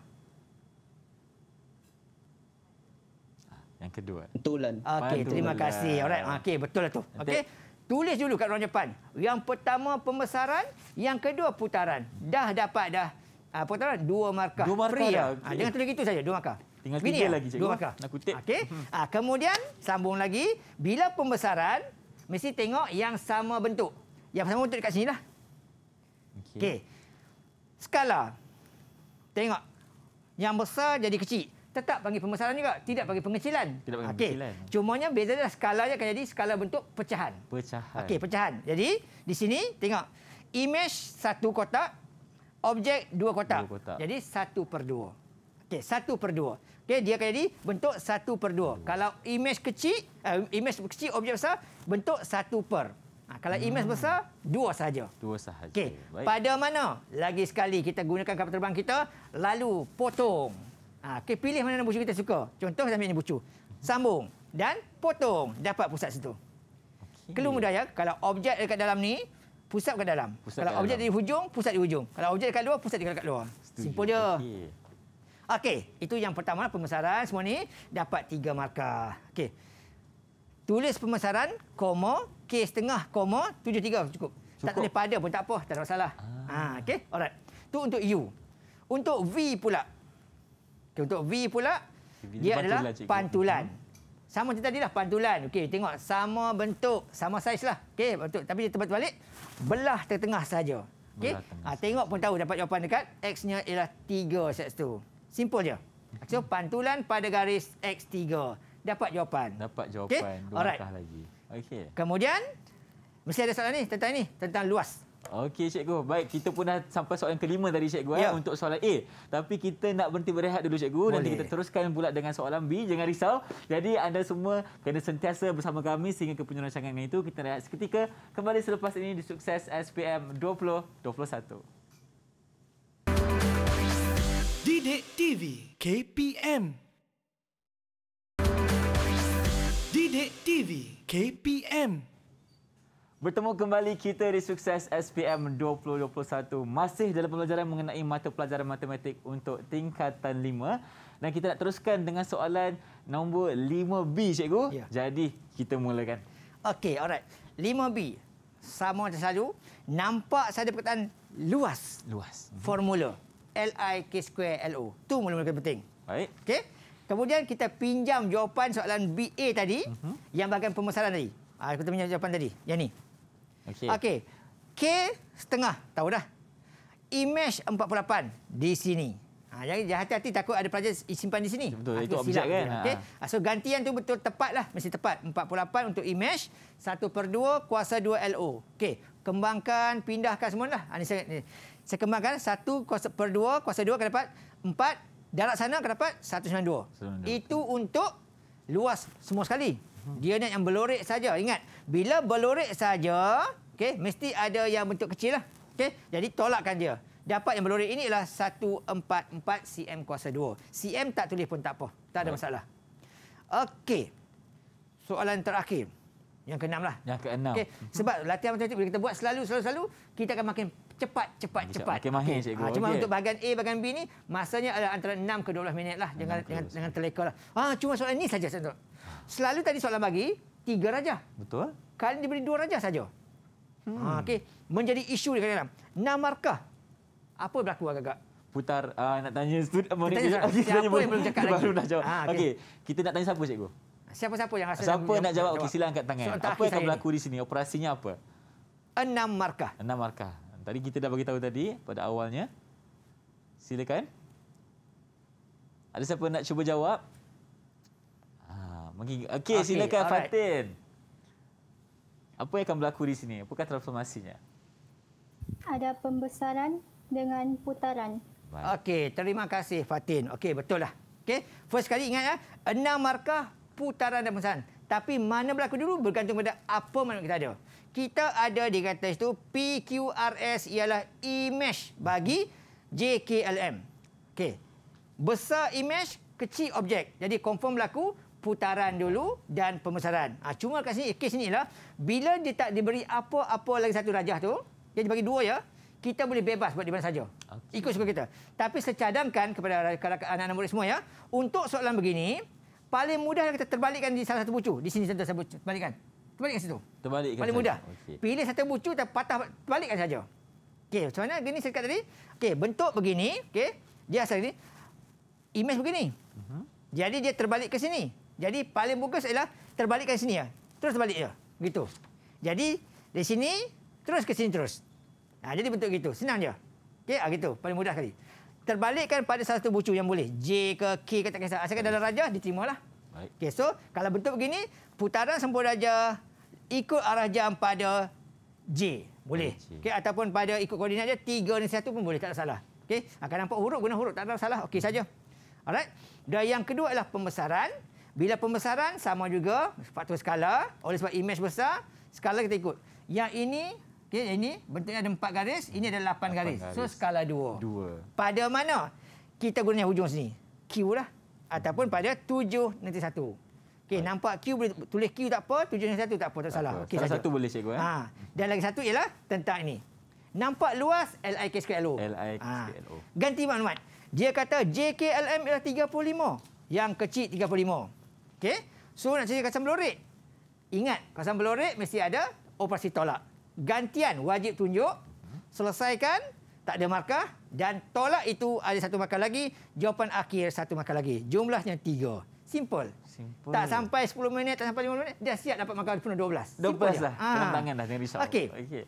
Ah, yang kedua. Pentulan. Okey, terima kasih. Okey, betul lah tu. Okey. Okay. Tulis dulu kat ruang depan. Yang pertama pembesaran, yang kedua putaran. Dah dapat dah. Ah, putaran dua markah. Dua markah. Free dah. Ah, okay. jangan tulis gitu saja, dua markah. Tinggal tiga Bini, lagi cikgu. Dua eh, markah. Nak kutip. Okey. Hmm. Ah, kemudian sambung lagi, bila pembesaran mesti tengok yang sama bentuk. Yang sama bentuk dekat sini lah. Okey. Okay. Skala. Tengok. Yang besar jadi kecil tetap panggil pemasaran juga tidak panggil pengecilan tidak panggil okay. pengecilan cumanya beza dia skalanya akan jadi skala bentuk pecahan pecahan okey pecahan jadi di sini tengok image satu kotak objek dua kotak, dua kotak. jadi satu per dua okey satu per dua okey dia akan jadi bentuk satu per dua, kalau image kecil uh, image kecil objek besar bentuk satu per Ha, kalau hmm. image besar, dua sahaja. Dua sahaja. Okay. Pada mana? Lagi sekali kita gunakan kapal terbang kita, lalu potong. Ha, okay, pilih mana-mana bucu kita suka. Contoh saya ambil ni bucu. Sambung dan potong. Dapat pusat situ. Kelu mudah ya. Kalau objek dekat dalam ni, pusat ke dalam. Pusat Kalau objek dalam. di hujung, pusat di hujung. Kalau objek dekat luar, pusat dekat luar. Setuju. je. Okey, okay, itu yang pertama pemesaran semua ni dapat tiga markah. Okey. Tulis pemesaran, koma, K setengah, koma, tujuh tiga cukup. cukup. Tak tulis pada pun tak apa, tak ada masalah. Ah. Ha, okay, alright. Itu untuk U. Untuk V pula, Okay, untuk V pula, v dia adalah cikgu. pantulan. Hmm. Sama macam tadi lah, pantulan. Okey, tengok. Sama bentuk, sama saiz lah. Okey, bentuk. Tapi dia terbalik, belah tertengah sahaja. Okey, ha, tengok pun tahu dapat jawapan dekat. X-nya ialah 3 set tu. Simple je. Hmm. So, pantulan pada garis X3. Dapat jawapan. Dapat jawapan. Okay? Dua lagi. Okey. Kemudian, mesti ada soalan ini tentang ini tentang luas. Okey cikgu. Baik kita pun dah sampai soalan kelima dari cikgu eh, ya. eh untuk soalan A. Tapi kita nak berhenti berehat dulu cikgu. Boleh. Nanti kita teruskan pula dengan soalan B. Jangan risau. Jadi anda semua kena sentiasa bersama kami sehingga ke penyuluh rancangan itu kita rehat seketika kembali selepas ini di sukses SPM 2021. Didik TV KPM Didik TV KPM Bertemu kembali kita di Sukses SPM 2021 masih dalam pembelajaran mengenai mata pelajaran matematik untuk tingkatan 5 dan kita nak teruskan dengan soalan nombor 5B cikgu. Ya. Jadi kita mulakan. Okey, alright. 5B sama macam selalu, nampak saya ada perkataan luas. Luas. Mhm. Formula L I K square L O. Tu mula-mula yang penting. Baik. Okey. Kemudian kita pinjam jawapan soalan BA tadi uh-huh. yang bahagian pemasaran tadi. Ah, kita pinjam jawapan tadi. Yang ni. Okey. Okey. K setengah. Tahu dah. Image 48 di sini. Ha, jangan hati-hati takut ada pelajar simpan di sini. Betul, Akhir ha, itu objek silap, kan. Ha. Okey. Ha. So gantian tu betul tepat lah, mesti tepat. 48 untuk image satu per dua kuasa dua LO. Okey. Kembangkan, pindahkan semua lah. Ha, ni saya ni. Saya kembangkan satu kuasa per dua kuasa dua akan dapat 4 darab sana akan dapat 192. dua. Itu untuk luas semua sekali. Dia nak yang belorek saja. Ingat, bila belorek saja, okey, mesti ada yang bentuk kecil lah. Okey, jadi tolakkan dia. Dapat yang belorek ini ialah 144 cm kuasa 2. cm tak tulis pun tak apa. Tak ada masalah. Okey. Soalan terakhir. Yang ke-6 lah. Yang ke-6. Okay. Mhm. Sebab latihan matematik bila kita buat selalu, selalu, kita akan makin cepat, cepat, cepat. Makin mahir, okay. cikgu. Ha, cuma okay. untuk bahagian A, bahagian B ni, masanya adalah antara 6 ke 12 minit lah. Jangan, dengan, dengan, dengan teleka lah. Ha, cuma soalan ni saja, saya selalu tadi soalan bagi tiga raja. Betul. Kali diberi dua raja saja. Hmm. Ha, Okey, menjadi isu di kalangan. Enam markah. Apa berlaku agak-agak? Putar uh, nak tanya studi apa ni? Siapa yang belum cakap (laughs) lagi? Baru nak jawab. Ha, Okey, okay. kita nak tanya siapa cikgu? Siapa-siapa yang rasa Siapa yang nak jawab? Okey, sila angkat tangan. So, apa yang akan berlaku ini. di sini? Operasinya apa? Enam markah. Enam markah. Tadi kita dah bagi tahu tadi pada awalnya. Silakan. Ada siapa nak cuba jawab? okey okay, silakan alright. Fatin. Apa yang akan berlaku di sini? Apakah transformasinya? Ada pembesaran dengan putaran. Okey, terima kasih Fatin. Okey, betul lah. Okey, first kali ingat ya, enam markah putaran dan pembesaran. Tapi mana berlaku dulu bergantung pada apa mana kita ada. Kita ada di kata itu PQRS ialah image bagi JKLM. Okey. Besar image, kecil objek. Jadi confirm berlaku putaran dulu dan pemesaran. Ha, ah, cuma kat sini, eh, kes inilah, bila dia tak diberi apa-apa lagi satu rajah tu, dia bagi dua ya, kita boleh bebas buat di mana saja. Okay. Ikut suka kita. Tapi secadangkan kepada anak-anak murid semua ya, untuk soalan begini, paling mudah kita terbalikkan di salah satu bucu. Di sini contoh saya bucu. Terbalikkan. Terbalikkan situ. Terbalikkan paling mudah. Okay. Pilih satu bucu, tak patah, terbalikkan saja. Okey, macam mana? Gini saya tadi. Okey, bentuk begini. Okey, dia asal ini. Image begini. Uh mhm. -huh. Jadi dia terbalik ke sini. Jadi paling bagus ialah terbalikkan sini ya. Terus balik ya. Gitu. Jadi di sini terus ke sini terus. Ha, jadi bentuk gitu. Senang je. Okey, ha, gitu. Paling mudah sekali. Terbalikkan pada satu bucu yang boleh. J ke K ke tak kisah. Asalkan dalam raja, diterimalah. Baik. Okey, so kalau bentuk begini, putaran sempurna raja ikut arah jam pada J. Boleh. Okey, ataupun pada ikut koordinat dia, tiga dan satu pun boleh. Tak ada salah. Okey, akan ha, nampak huruf guna huruf. Tak ada salah. Okey saja. Alright. Dan yang kedua adalah pembesaran. Pembesaran. Bila pembesaran sama juga faktor skala oleh sebab imej besar, skala kita ikut. Yang ini okey ini bentuknya ada empat garis, ini ada lapan garis. garis. So skala dua. dua. Pada mana kita gunanya hujung sini? Q lah ataupun pada tujuh nanti satu. Okey nampak Q boleh tulis Q tak apa, tujuh nanti satu tak apa tak, salah. Okey satu. satu boleh cikgu eh. Ha. Dan lagi satu ialah tentang ini. Nampak luas LIK square LO. LIK ha. Ganti maklumat. Dia kata JKLM ialah 35. Yang kecil 35. Okey. So nak cari kasan belorek. Ingat, kasan belorek mesti ada operasi tolak. Gantian wajib tunjuk. Selesaikan, tak ada markah. Dan tolak itu ada satu markah lagi. Jawapan akhir satu markah lagi. Jumlahnya tiga. Simple. Simple. Tak sampai 10 minit, tak sampai 5 minit, dah siap dapat markah penuh 12. 12 lah. Ha. Dalam tangan dah, jangan risau. Okey. Okay.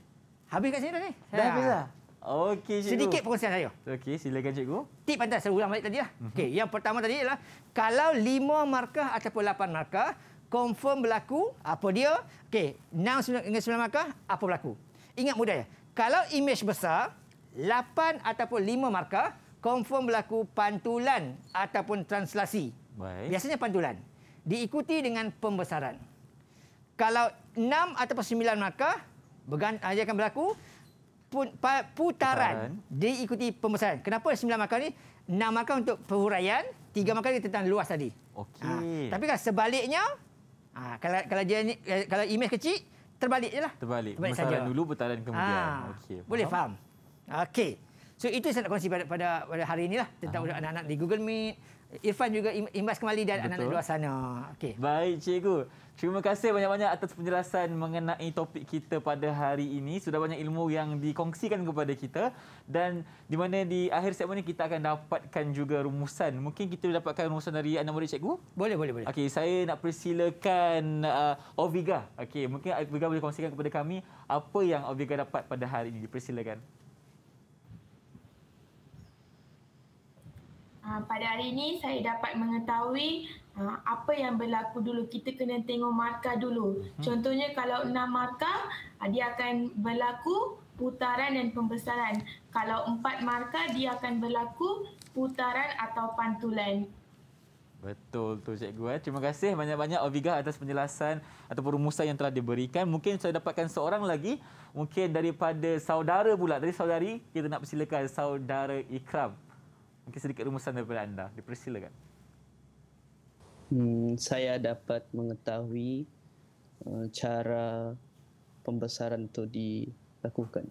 Habis kat sini dah ni? Dah habis dah. Ya. Okey, cikgu. Sedikit perkongsian saya. Okey, silakan cikgu. Tip pantas, saya ulang balik tadi. Lah. Mm-hmm. Okey, yang pertama tadi ialah, kalau lima markah ataupun lapan markah, confirm berlaku, apa dia? Okey, enam dengan sembilan markah, apa berlaku? Ingat mudah ya. Kalau imej besar, lapan ataupun lima markah, confirm berlaku pantulan ataupun translasi. Baik. Biasanya pantulan. Diikuti dengan pembesaran. Kalau enam ataupun sembilan markah, bergant- dia akan berlaku, putaran diikuti pembesaran. Kenapa sembilan markah ni? 6 markah untuk perhuraian, Tiga markah tentang luas tadi. Okey. Ha, tapi kalau sebaliknya ha, kalau kalau dia ni, eh, kalau image kecil terbalik jelah. Terbalik. terbalik pembesaran dulu putaran kemudian. Ha, Okey. Boleh faham? Okey. So itu saya nak kongsi pada pada, pada hari inilah tentang ah. anak-anak di Google Meet. Irfan juga imbas kembali dan Betul. anak-anak luar sana. Okey. Baik cikgu. Terima kasih banyak-banyak atas penjelasan mengenai topik kita pada hari ini. Sudah banyak ilmu yang dikongsikan kepada kita dan di mana di akhir segmen ini kita akan dapatkan juga rumusan. Mungkin kita dapatkan rumusan dari anak murid cikgu? Boleh, boleh, boleh. Okay, saya nak persilakan uh, Oviga. Okay, mungkin Oviga boleh kongsikan kepada kami apa yang Oviga dapat pada hari ini. Dipersilakan. persilakan. Ah, pada hari ini saya dapat mengetahui ah, apa yang berlaku dulu. Kita kena tengok markah dulu. Mhm. Contohnya kalau enam markah, ah, dia akan berlaku putaran dan pembesaran. Kalau empat markah, dia akan berlaku putaran atau pantulan. Betul tu cikgu. Eh. Terima kasih banyak-banyak Obiga atas penjelasan atau rumusan yang telah diberikan. Mungkin saya dapatkan seorang lagi. Mungkin daripada saudara pula. Dari saudari, kita nak persilakan saudara Ikram. Mungkin sedikit rumusan daripada anda, dipersilakan. Hmm, saya dapat mengetahui uh, cara pembesaran itu dilakukan.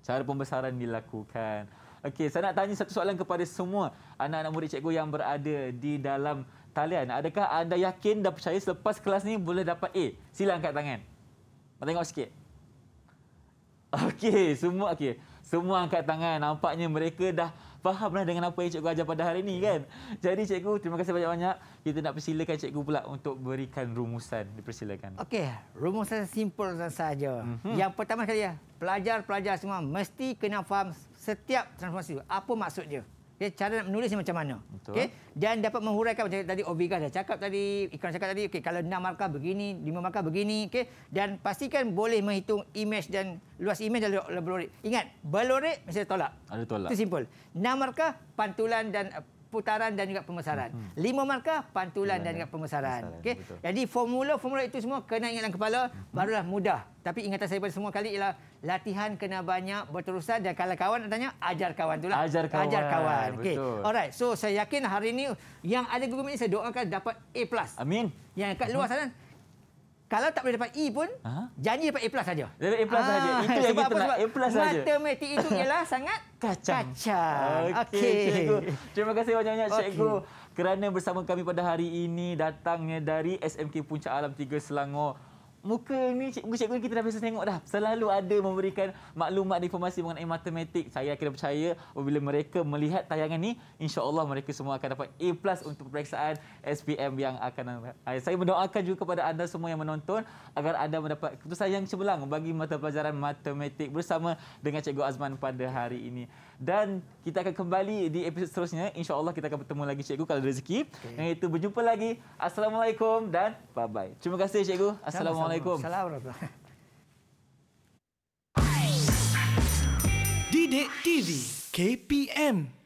Cara pembesaran dilakukan. Okey, saya nak tanya satu soalan kepada semua anak-anak murid cikgu yang berada di dalam talian. Adakah anda yakin dan percaya selepas kelas ni boleh dapat A? Sila angkat tangan. Mari tengok sikit. Okey, semua okey. Semua angkat tangan. Nampaknya mereka dah fahamlah dengan apa yang cikgu ajar pada hari ini kan. Jadi cikgu terima kasih banyak-banyak. Kita nak persilakan cikgu pula untuk berikan rumusan. Dipersilakan. Okey, rumusan simple sahaja. Mm-hmm. Yang pertama sekali ya, pelajar-pelajar semua mesti kena faham setiap transformasi. Apa maksudnya? Okay, cara nak menulis ni macam mana? Okay, dan dapat menghuraikan macam tadi Obiga dah cakap tadi, Ikram cakap tadi, okay, kalau 6 markah begini, 5 markah begini, okay, dan pastikan boleh menghitung imej dan luas imej dan berlorik. Ingat, berlorik mesti tolak. Ada tolak. Itu simple. 6 markah, pantulan dan putaran dan juga pemesaran. Hmm, hmm. Lima markah pantulan hmm. dan juga pemesaran. Okey. Jadi formula-formula itu semua kena ingat dalam kepala hmm. barulah mudah. Tapi ingatan saya pada semua kali ialah latihan kena banyak berterusan dan kalau kawan tanya ajar kawan itulah. Ajar kawan. Ajar kawan. Okey. Alright. So saya yakin hari ini yang ada Google Meet ini saya doakan dapat A+. Amin. Yang kat luar sana kalau tak boleh dapat E pun, ha? janji dapat A plus saja. Dapat A plus ah, saja. Itu yang kita nak A plus saja. Matematik itu ialah sangat (laughs) kacang. kacang. Okey. Okay. Terima kasih banyak-banyak okay. cikgu kerana bersama kami pada hari ini datangnya dari SMK Puncak Alam 3 Selangor muka ni cikgu cikgu ni kita dah biasa tengok dah selalu ada memberikan maklumat dan informasi mengenai matematik saya kira percaya apabila mereka melihat tayangan ni insyaallah mereka semua akan dapat A+ plus untuk peperiksaan SPM yang akan ah, saya mendoakan juga kepada anda semua yang menonton agar anda mendapat keputusan yang cemerlang bagi mata pelajaran matematik bersama dengan cikgu Azman pada hari ini dan kita akan kembali di episod seterusnya insyaallah kita akan bertemu lagi cikgu kalau rezeki okay. dan itu berjumpa lagi assalamualaikum dan bye bye terima kasih cikgu assalamualaikum assalamualaikum didik tv kpm